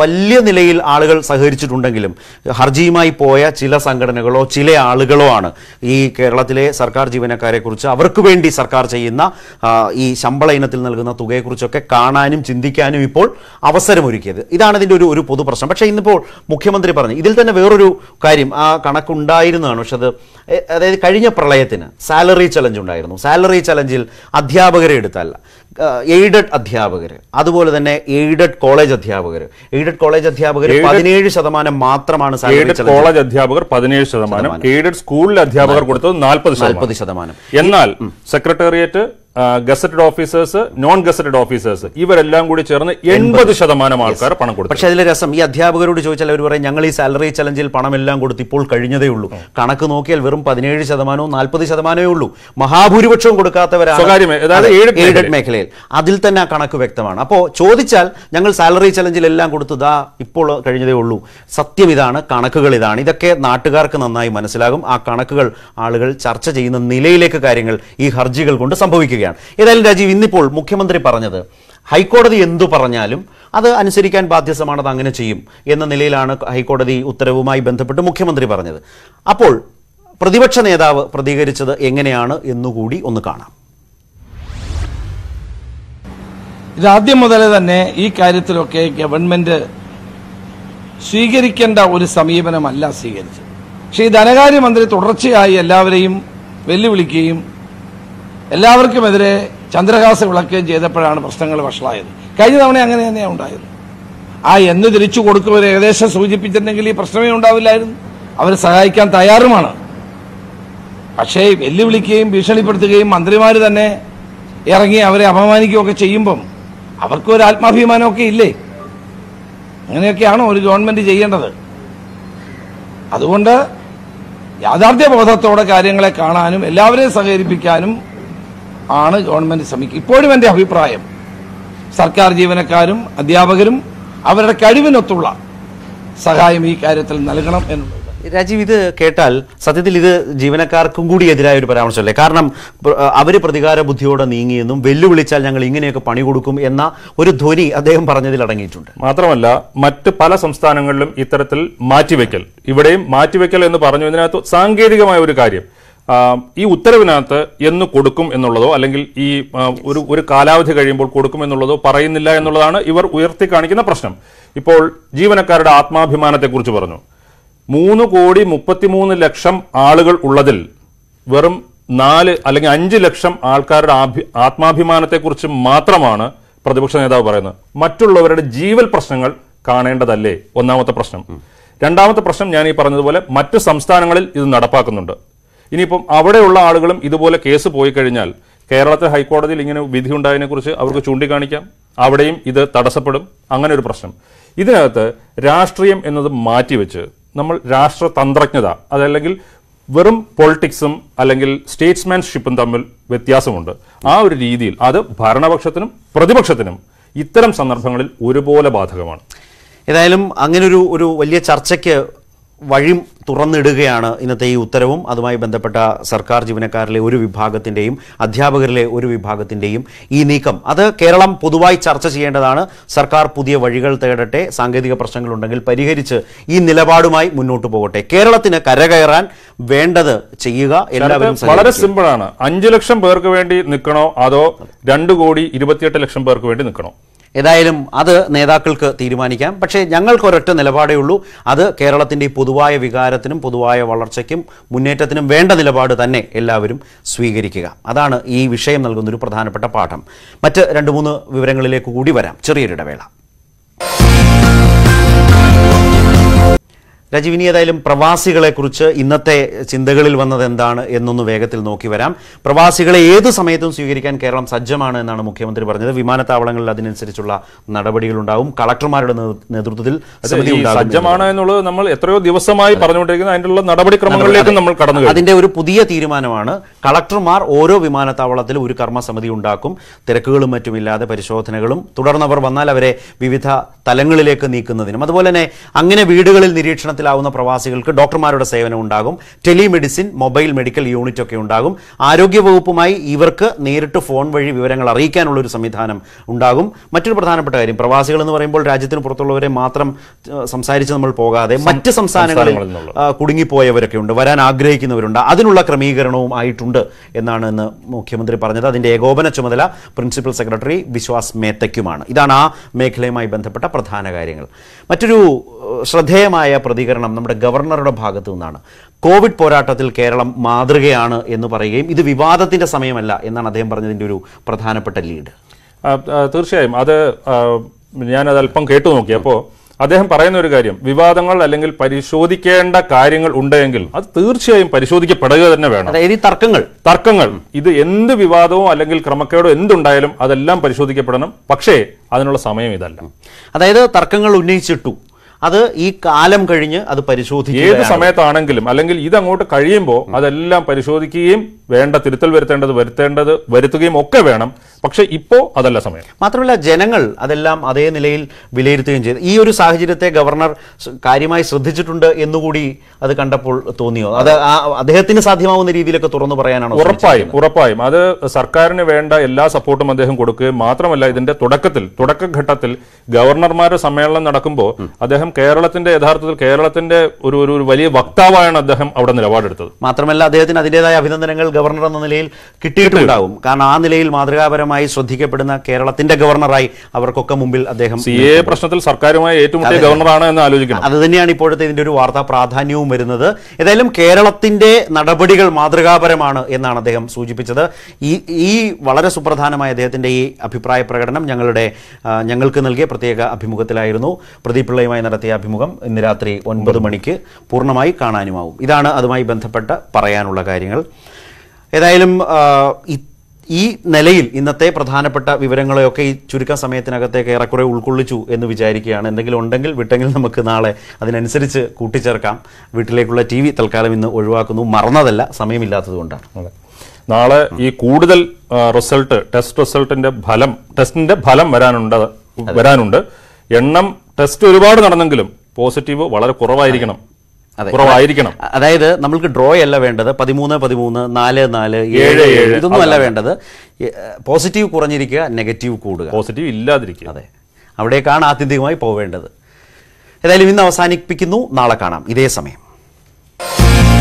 വലിയ നിലയിൽ ആളുകൾ സഹകരിച്ചിട്ടുണ്ടെങ്കിലും ഹർജിയുമായി പോയ ചില സംഘടനകളോ ചില ആളുകളോ ആണ് ഈ കേരളത്തിലെ സർക്കാർ ജീവനക്കാരെക്കുറിച്ച് അവർക്ക് വേണ്ടി സർക്കാർ ചെയ്യുന്ന ഈ ശമ്പള ഇനത്തിൽ നൽകുന്ന തുകയെക്കുറിച്ചൊക്കെ കാണാനും ചിന്തിക്കാനും ഇപ്പോൾ അവസരമൊരുക്കിയത് ഇതാണ് ഇതിൻ്റെ ഒരു ഒരു പൊതു പ്രശ്നം പക്ഷേ ഇന്നിപ്പോൾ മുഖ്യമന്ത്രി പറഞ്ഞു ഇതിൽ തന്നെ വേറൊരു കാര്യം ആ കണക്കുണ്ടായിരുന്നതാണ് പക്ഷെ അത് അതായത് കഴിഞ്ഞ പ്രളയത്തിന് സാലറി ചലഞ്ച് ഉണ്ടായിരുന്നു സാലറി ചലഞ്ചിൽ അധ്യാപകരെ എടുത്തല്ല എയ്ഡഡ് അധ്യാപകർ അതുപോലെ തന്നെ എയ്ഡഡ് കോളേജ് അധ്യാപകർ എയ്ഡഡ് കോളേജ് അധ്യാപകർ പതിനേഴ് ശതമാനം മാത്രമാണ് എയ്ഡഡ് കോളേജ് അധ്യാപകർ പതിനേഴ് ശതമാനം എയ്ഡഡ് സ്കൂളിലെ അധ്യാപകർ കൊടുത്തത് നാൽപ്പത് ശതമാനം എന്നാൽ secretariat gazetted officers non gazetted officers ഇവരെല്ലാം കൂടി ചേർന്ന് എൺപത് ശതമാനം ആൾക്കാർ പണം കൊടുത്തു പക്ഷേ അതിൽ രസം ഈ അധ്യാപകരോട് ചോദിച്ചാൽ അവർ പറയും ഞങ്ങൾ ഈ സാലറി ചലഞ്ചിൽ പണം എല്ലാം കൊടുത്ത് ഇപ്പോൾ കഴിഞ്ഞതേ ഉള്ളൂ കണക്ക് നോക്കിയാൽ വെറും പതിനേഴ് ശതമാനവും നാൽപ്പത് ശതമാനമേ ഉള്ളൂ മഹാഭൂരിപക്ഷവും കൊടുക്കാത്തവരാണ് മേഖലയിൽ അതിൽ തന്നെ ആ കണക്ക് വ്യക്തമാണ് അപ്പോൾ ചോദിച്ചാൽ ഞങ്ങൾ സാലറി ചലഞ്ചിൽ എല്ലാം കൊടുത്തു ദാ ഇപ്പോൾ കഴിഞ്ഞതേ ഉള്ളൂ സത്യം ഇതാണ് കണക്കുകൾ ഇതാണ് ഇതൊക്കെ നാട്ടുകാർക്ക് നന്നായി മനസ്സിലാകും ആ കണക്കുകൾ ആളുകൾ ചർച്ച ചെയ്യുന്ന നിലയിലേക്ക് കാര്യങ്ങൾ ഈ ഹർജികൾ കൊണ്ട് സംഭവിക്കുക വരികയാണ് ഏതായാലും രാജീവ് ഇന്നിപ്പോൾ മുഖ്യമന്ത്രി പറഞ്ഞത് ഹൈക്കോടതി എന്തു പറഞ്ഞാലും അത് അനുസരിക്കാൻ ബാധ്യസമാണത് അങ്ങനെ ചെയ്യും എന്ന നിലയിലാണ് ഹൈക്കോടതി ഉത്തരവുമായി ബന്ധപ്പെട്ട് മുഖ്യമന്ത്രി പറഞ്ഞത് അപ്പോൾ പ്രതിപക്ഷ നേതാവ് പ്രതികരിച്ചത് എങ്ങനെയാണ് എന്നുകൂടി ഒന്ന് കാണാം ഇതാദ്യം മുതലേ തന്നെ ഈ കാര്യത്തിലൊക്കെ ഗവൺമെന്റ് സ്വീകരിക്കേണ്ട ഒരു സമീപനമല്ല സ്വീകരിച്ചത് പക്ഷേ ഈ ധനകാര്യമന്ത്രി തുടർച്ചയായി എല്ലാവരെയും വെല്ലുവിളിക്കുകയും എല്ലാവർക്കുമെതിരെ ചന്ദ്രഹാസ വിളക്കുകയും ചെയ്തപ്പോഴാണ് പ്രശ്നങ്ങൾ വഷളായത് കഴിഞ്ഞ തവണ അങ്ങനെ തന്നെയാണ് ഉണ്ടായത് ആ എന്ന് തിരിച്ചു കൊടുക്കുമെന്ന് ഏകദേശം സൂചിപ്പിച്ചിട്ടുണ്ടെങ്കിൽ ഈ പ്രശ്നമേ ഉണ്ടാവില്ലായിരുന്നു അവർ സഹായിക്കാൻ തയ്യാറുമാണ് പക്ഷേ വെല്ലുവിളിക്കുകയും ഭീഷണിപ്പെടുത്തുകയും മന്ത്രിമാർ തന്നെ ഇറങ്ങി അവരെ അപമാനിക്കുകയൊക്കെ ചെയ്യുമ്പം അവർക്കൊരു ആത്മാഭിമാനമൊക്കെ ഇല്ലേ അങ്ങനെയൊക്കെയാണോ ഒരു ഗവൺമെന്റ് ചെയ്യേണ്ടത് അതുകൊണ്ട് യാഥാർത്ഥ്യബോധത്തോടെ കാര്യങ്ങളെ കാണാനും എല്ലാവരെയും സഹകരിപ്പിക്കാനും ആണ് ഗവൺമെന്റ് ശ്രമിക്കുക ഇപ്പോഴും എൻ്റെ അഭിപ്രായം സർക്കാർ ജീവനക്കാരും അധ്യാപകരും അവരുടെ കഴിവിനൊത്തുള്ള സഹായം ഈ കാര്യത്തിൽ നൽകണം എന്നുള്ളത് രാജീവ് ഇത് കേട്ടാൽ സത്യത്തിൽ ഇത് ജീവനക്കാർക്കും കൂടി എതിരായ ഒരു പരാമർശമല്ലേ കാരണം അവർ പ്രതികാര ബുദ്ധിയോടെ നീങ്ങിയെന്നും വെല്ലുവിളിച്ചാൽ ഞങ്ങൾ ഇങ്ങനെയൊക്കെ പണി കൊടുക്കും എന്ന ഒരു ധ്വനി അദ്ദേഹം പറഞ്ഞതിൽ അടങ്ങിയിട്ടുണ്ട് മാത്രമല്ല മറ്റ് പല സംസ്ഥാനങ്ങളിലും ഇത്തരത്തിൽ മാറ്റിവെക്കൽ ഇവിടെയും മാറ്റിവെക്കൽ എന്ന് പറഞ്ഞു ഇതിനകത്ത് സാങ്കേതികമായ ഒരു കാര്യം ഈ ഉത്തരവിനകത്ത് എന്ന് കൊടുക്കും എന്നുള്ളതോ അല്ലെങ്കിൽ ഈ ഒരു ഒരു കാലാവധി കഴിയുമ്പോൾ കൊടുക്കും എന്നുള്ളതോ പറയുന്നില്ല എന്നുള്ളതാണ് ഇവർ ഉയർത്തി കാണിക്കുന്ന പ്രശ്നം ഇപ്പോൾ ജീവനക്കാരുടെ ആത്മാഭിമാനത്തെക്കുറിച്ച് പറഞ്ഞു മൂന്ന് കോടി മുപ്പത്തിമൂന്ന് ലക്ഷം ആളുകൾ ഉള്ളതിൽ വെറും നാല് അല്ലെങ്കിൽ അഞ്ച് ലക്ഷം ആൾക്കാരുടെ ആഭി ആത്മാഭിമാനത്തെക്കുറിച്ച് മാത്രമാണ് പ്രതിപക്ഷ നേതാവ് പറയുന്നത് മറ്റുള്ളവരുടെ ജീവൽ പ്രശ്നങ്ങൾ കാണേണ്ടതല്ലേ ഒന്നാമത്തെ പ്രശ്നം രണ്ടാമത്തെ പ്രശ്നം ഞാൻ ഈ പറഞ്ഞതുപോലെ മറ്റ് സംസ്ഥാനങ്ങളിൽ ഇത് നടപ്പാക്കുന്നുണ്ട് ഇനിയിപ്പം അവിടെയുള്ള ആളുകളും ഇതുപോലെ കേസ് പോയി കഴിഞ്ഞാൽ കേരളത്തെ ഹൈക്കോടതിയിൽ ഇങ്ങനെ വിധി ഉണ്ടായതിനെക്കുറിച്ച് അവർക്ക് ചൂണ്ടിക്കാണിക്കാം അവിടെയും ഇത് തടസ്സപ്പെടും അങ്ങനെ ഒരു പ്രശ്നം ഇതിനകത്ത് രാഷ്ട്രീയം എന്നത് മാറ്റിവെച്ച് നമ്മൾ രാഷ്ട്രതന്ത്രജ്ഞത അതല്ലെങ്കിൽ വെറും പൊളിറ്റിക്സും അല്ലെങ്കിൽ സ്റ്റേറ്റ്സ്മാൻഷിപ്പും തമ്മിൽ വ്യത്യാസമുണ്ട് ആ ഒരു രീതിയിൽ അത് ഭരണപക്ഷത്തിനും പ്രതിപക്ഷത്തിനും ഇത്തരം സന്ദർഭങ്ങളിൽ ഒരുപോലെ ബാധകമാണ് ഏതായാലും അങ്ങനൊരു ഒരു വലിയ ചർച്ചയ്ക്ക് വഴി തുറന്നിടുകയാണ് ഇന്നത്തെ ഈ ഉത്തരവും അതുമായി ബന്ധപ്പെട്ട സർക്കാർ ജീവനക്കാരിലെ ഒരു വിഭാഗത്തിൻ്റെയും അധ്യാപകരിലെ ഒരു വിഭാഗത്തിൻ്റെയും ഈ നീക്കം അത് കേരളം പൊതുവായി ചർച്ച ചെയ്യേണ്ടതാണ് സർക്കാർ പുതിയ വഴികൾ തേടട്ടെ സാങ്കേതിക പ്രശ്നങ്ങളുണ്ടെങ്കിൽ പരിഹരിച്ച് ഈ നിലപാടുമായി മുന്നോട്ട് പോകട്ടെ കേരളത്തിന് കരകയറാൻ വേണ്ടത് ചെയ്യുക എല്ലാവരും വളരെ സിമ്പിളാണ് അഞ്ചു ലക്ഷം പേർക്ക് വേണ്ടി നിൽക്കണോ അതോ രണ്ടു കോടി ഇരുപത്തിയെട്ട് ലക്ഷം പേർക്ക് വേണ്ടി നിൽക്കണോ ഏതായാലും അത് നേതാക്കൾക്ക് തീരുമാനിക്കാം പക്ഷേ ഞങ്ങൾക്ക് ഒരൊറ്റ നിലപാടേ ഉള്ളൂ അത് കേരളത്തിൻ്റെ പൊതുവായ വികാരത്തിനും പൊതുവായ വളർച്ചയ്ക്കും മുന്നേറ്റത്തിനും വേണ്ട നിലപാട് തന്നെ എല്ലാവരും സ്വീകരിക്കുക അതാണ് ഈ വിഷയം നൽകുന്നൊരു പ്രധാനപ്പെട്ട പാഠം മറ്റ് രണ്ട് മൂന്ന് വിവരങ്ങളിലേക്ക് കൂടി വരാം ചെറിയൊരിടവേള രാജീവിനി ഏതായാലും പ്രവാസികളെക്കുറിച്ച് ഇന്നത്തെ ചിന്തകളിൽ വന്നത് എന്താണ് എന്നൊന്ന് വേഗത്തിൽ നോക്കി വരാം പ്രവാസികളെ ഏത് സമയത്തും സ്വീകരിക്കാൻ കേരളം സജ്ജമാണ് എന്നാണ് മുഖ്യമന്ത്രി പറഞ്ഞത് വിമാനത്താവളങ്ങളിൽ അതിനനുസരിച്ചുള്ള നടപടികളുണ്ടാവും കളക്ടർമാരുടെ നേതൃത്വത്തിൽ സജ്ജമാണ് എന്നുള്ളത് നമ്മൾ എത്രയോ ദിവസമായി പറഞ്ഞുകൊണ്ടിരിക്കുന്ന അതിനുള്ള നടപടിക്രമങ്ങളിലേക്ക് നമ്മൾ കടന്നു അതിന്റെ ഒരു പുതിയ തീരുമാനമാണ് കളക്ടർമാർ ഓരോ വിമാനത്താവളത്തിൽ ഒരു കർമ്മസമിതി ഉണ്ടാക്കും തിരക്കുകളും മറ്റുമില്ലാതെ പരിശോധനകളും തുടർന്നവർ വന്നാൽ അവരെ വിവിധ തലങ്ങളിലേക്ക് നീക്കുന്നതിനും അതുപോലെ തന്നെ അങ്ങനെ വീടുകളിൽ നിരീക്ഷണത്തിൽ പ്രായത്തിലാവുന്ന പ്രവാസികൾക്ക് ഡോക്ടർമാരുടെ സേവനം ഉണ്ടാകും ടെലിമെഡിസിൻ മൊബൈൽ മെഡിക്കൽ യൂണിറ്റ് ഒക്കെ ഉണ്ടാകും ആരോഗ്യവകുപ്പുമായി ഇവർക്ക് നേരിട്ട് ഫോൺ വഴി വിവരങ്ങൾ അറിയിക്കാനുള്ള ഒരു സംവിധാനം ഉണ്ടാകും മറ്റൊരു പ്രധാനപ്പെട്ട കാര്യം പ്രവാസികൾ എന്ന് പറയുമ്പോൾ രാജ്യത്തിന് പുറത്തുള്ളവരെ മാത്രം സംസാരിച്ച് നമ്മൾ പോകാതെ മറ്റ് സംസ്ഥാനങ്ങളിൽ കുടുങ്ങിപ്പോയവരൊക്കെ ഉണ്ട് വരാൻ ആഗ്രഹിക്കുന്നവരുണ്ട് അതിനുള്ള ക്രമീകരണവും ആയിട്ടുണ്ട് എന്നാണ് ഇന്ന് മുഖ്യമന്ത്രി പറഞ്ഞത് അതിന്റെ ഏകോപന ചുമതല പ്രിൻസിപ്പൽ സെക്രട്ടറി വിശ്വാസ് മേത്തയ്ക്കുമാണ് ഇതാണ് ആ മേഖലയുമായി ബന്ധപ്പെട്ട പ്രധാന കാര്യങ്ങൾ മറ്റൊരു ശ്രദ്ധേയമായ പ്രതികരണം പ്രതികരണം നമ്മുടെ ഗവർണറുടെ ഭാഗത്തു നിന്നാണ് കോവിഡ് പോരാട്ടത്തിൽ കേരളം മാതൃകയാണ് എന്ന് പറയുകയും ഇത് വിവാദത്തിൻ്റെ സമയമല്ല എന്നാണ് അദ്ദേഹം പറഞ്ഞതിൻ്റെ ഒരു പ്രധാനപ്പെട്ട ലീഡ് തീർച്ചയായും അത് ഞാനത് അല്പം കേട്ടു നോക്കിയപ്പോൾ അദ്ദേഹം പറയുന്ന ഒരു കാര്യം വിവാദങ്ങൾ അല്ലെങ്കിൽ പരിശോധിക്കേണ്ട കാര്യങ്ങൾ ഉണ്ടെങ്കിൽ അത് തീർച്ചയായും പരിശോധിക്കപ്പെടുക തന്നെ വേണം അതായത് തർക്കങ്ങൾ തർക്കങ്ങൾ ഇത് എന്ത് വിവാദവും അല്ലെങ്കിൽ ക്രമക്കേടോ എന്തുണ്ടായാലും അതെല്ലാം പരിശോധിക്കപ്പെടണം പക്ഷേ അതിനുള്ള സമയം ഇതല്ല അതായത് തർക്കങ്ങൾ ഉന്നയിച്ചിട്ടു അത് ഈ കാലം കഴിഞ്ഞ് അത് പരിശോധിക്കും ഏത് സമയത്താണെങ്കിലും അല്ലെങ്കിൽ ഇത് അങ്ങോട്ട് കഴിയുമ്പോൾ അതെല്ലാം പരിശോധിക്കുകയും വേണ്ട തിരുത്തൽ വരുത്തേണ്ടത് വരുത്തേണ്ടത് വരുത്തുകയും ഒക്കെ വേണം പക്ഷേ ഇപ്പോൾ അതല്ല സമയം മാത്രമല്ല ജനങ്ങൾ അതെല്ലാം അതേ നിലയിൽ വിലയിരുത്തുകയും ചെയ്തു ഈ ഒരു സാഹചര്യത്തെ ഗവർണർ കാര്യമായി ശ്രദ്ധിച്ചിട്ടുണ്ട് എന്നുകൂടി അത് കണ്ടപ്പോൾ തോന്നിയോ അത് അദ്ദേഹത്തിന് സാധ്യമാവുന്ന രീതിയിലൊക്കെ തുറന്നു പറയാനാണ് ഉറപ്പായും ഉറപ്പായും അത് സർക്കാരിന് വേണ്ട എല്ലാ സപ്പോർട്ടും അദ്ദേഹം കൊടുക്കുകയും മാത്രമല്ല ഇതിന്റെ തുടക്കത്തിൽ തുടക്കഘട്ടത്തിൽ ഗവർണർമാരുടെ സമ്മേളനം നടക്കുമ്പോൾ അദ്ദേഹം കേരളത്തിന്റെ യഥാർത്ഥത്തിൽ കേരളത്തിന്റെ ഒരു ഒരു വലിയ വക്താവായാണ് അദ്ദേഹം അവിടെ നിലപാടെടുത്തത് മാത്രമല്ല അദ്ദേഹത്തിന് അതിന്റേതായ അഭിനന്ദനങ്ങൾ ഗവർണർ എന്ന നിലയിൽ കിട്ടിയിട്ടുണ്ടാവും കാരണം ആ നിലയിൽ മാതൃകാപരമായി ശ്രദ്ധിക്കപ്പെടുന്ന കേരളത്തിന്റെ ഗവർണറായി അവർക്കൊക്കെ മുമ്പിൽ അദ്ദേഹം പ്രശ്നത്തിൽ സർക്കാരുമായി വലിയ ഗവർണറാണ് എന്ന് ആലോചിക്കണം അത് തന്നെയാണ് ഇപ്പോഴത്തെ ഇതിന്റെ ഒരു വാർത്താ പ്രാധാന്യവും വരുന്നത് ഏതായാലും കേരളത്തിന്റെ നടപടികൾ മാതൃകാപരമാണ് എന്നാണ് അദ്ദേഹം സൂചിപ്പിച്ചത് ഈ ഈ വളരെ സുപ്രധാനമായ അദ്ദേഹത്തിന്റെ ഈ അഭിപ്രായ പ്രകടനം ഞങ്ങളുടെ ഞങ്ങൾക്ക് നൽകിയ പ്രത്യേക അഭിമുഖത്തിലായിരുന്നു പ്രദീപ് പിള്ളയുമായി നടത്തിയ അഭിമുഖം ഇന്ന് രാത്രി ഒൻപത് മണിക്ക് പൂർണ്ണമായി കാണാനുമാവും ഇതാണ് അതുമായി ബന്ധപ്പെട്ട് പറയാനുള്ള കാര്യങ്ങൾ ഏതായാലും ഈ നിലയിൽ ഇന്നത്തെ പ്രധാനപ്പെട്ട വിവരങ്ങളെയൊക്കെ ഈ ചുരുക്ക സമയത്തിനകത്തേക്ക് ഏറെക്കുറെ ഉൾക്കൊള്ളിച്ചു എന്ന് വിചാരിക്കുകയാണ് എന്തെങ്കിലും ഉണ്ടെങ്കിൽ വിട്ടെങ്കിൽ നമുക്ക് നാളെ അതിനനുസരിച്ച് കൂട്ടിച്ചേർക്കാം വീട്ടിലേക്കുള്ള ടി വി തൽക്കാലം ഇന്ന് ഒഴിവാക്കുന്നു മറന്നതല്ല സമയമില്ലാത്തതുകൊണ്ടാണ് നാളെ ഈ കൂടുതൽ റിസൾട്ട് ടെസ്റ്റ് റിസൾട്ടിന്റെ ഫലം ടെസ്റ്റിന്റെ ഫലം വരാനുണ്ട് വരാനുണ്ട് എണ്ണം ടെസ്റ്റ് ഒരുപാട് നടന്നെങ്കിലും പോസിറ്റീവ് വളരെ കുറവായിരിക്കണം കുറവായിരിക്കണം അതായത് നമ്മൾക്ക് ഡ്രോ അല്ല വേണ്ടത് പതിമൂന്ന് പതിമൂന്ന് നാല് നാല് ഏഴ് ഏഴ് ഇതൊന്നും അല്ല വേണ്ടത് പോസിറ്റീവ് കുറഞ്ഞിരിക്കുക നെഗറ്റീവ് കൂടുക പോസിറ്റീവ് ഇല്ലാതിരിക്കുക അതെ അവിടേക്കാണ് ആത്യന്തികമായി പോവേണ്ടത് ഏതായാലും ഇന്ന് അവസാനിപ്പിക്കുന്നു നാളെ കാണാം ഇതേ സമയം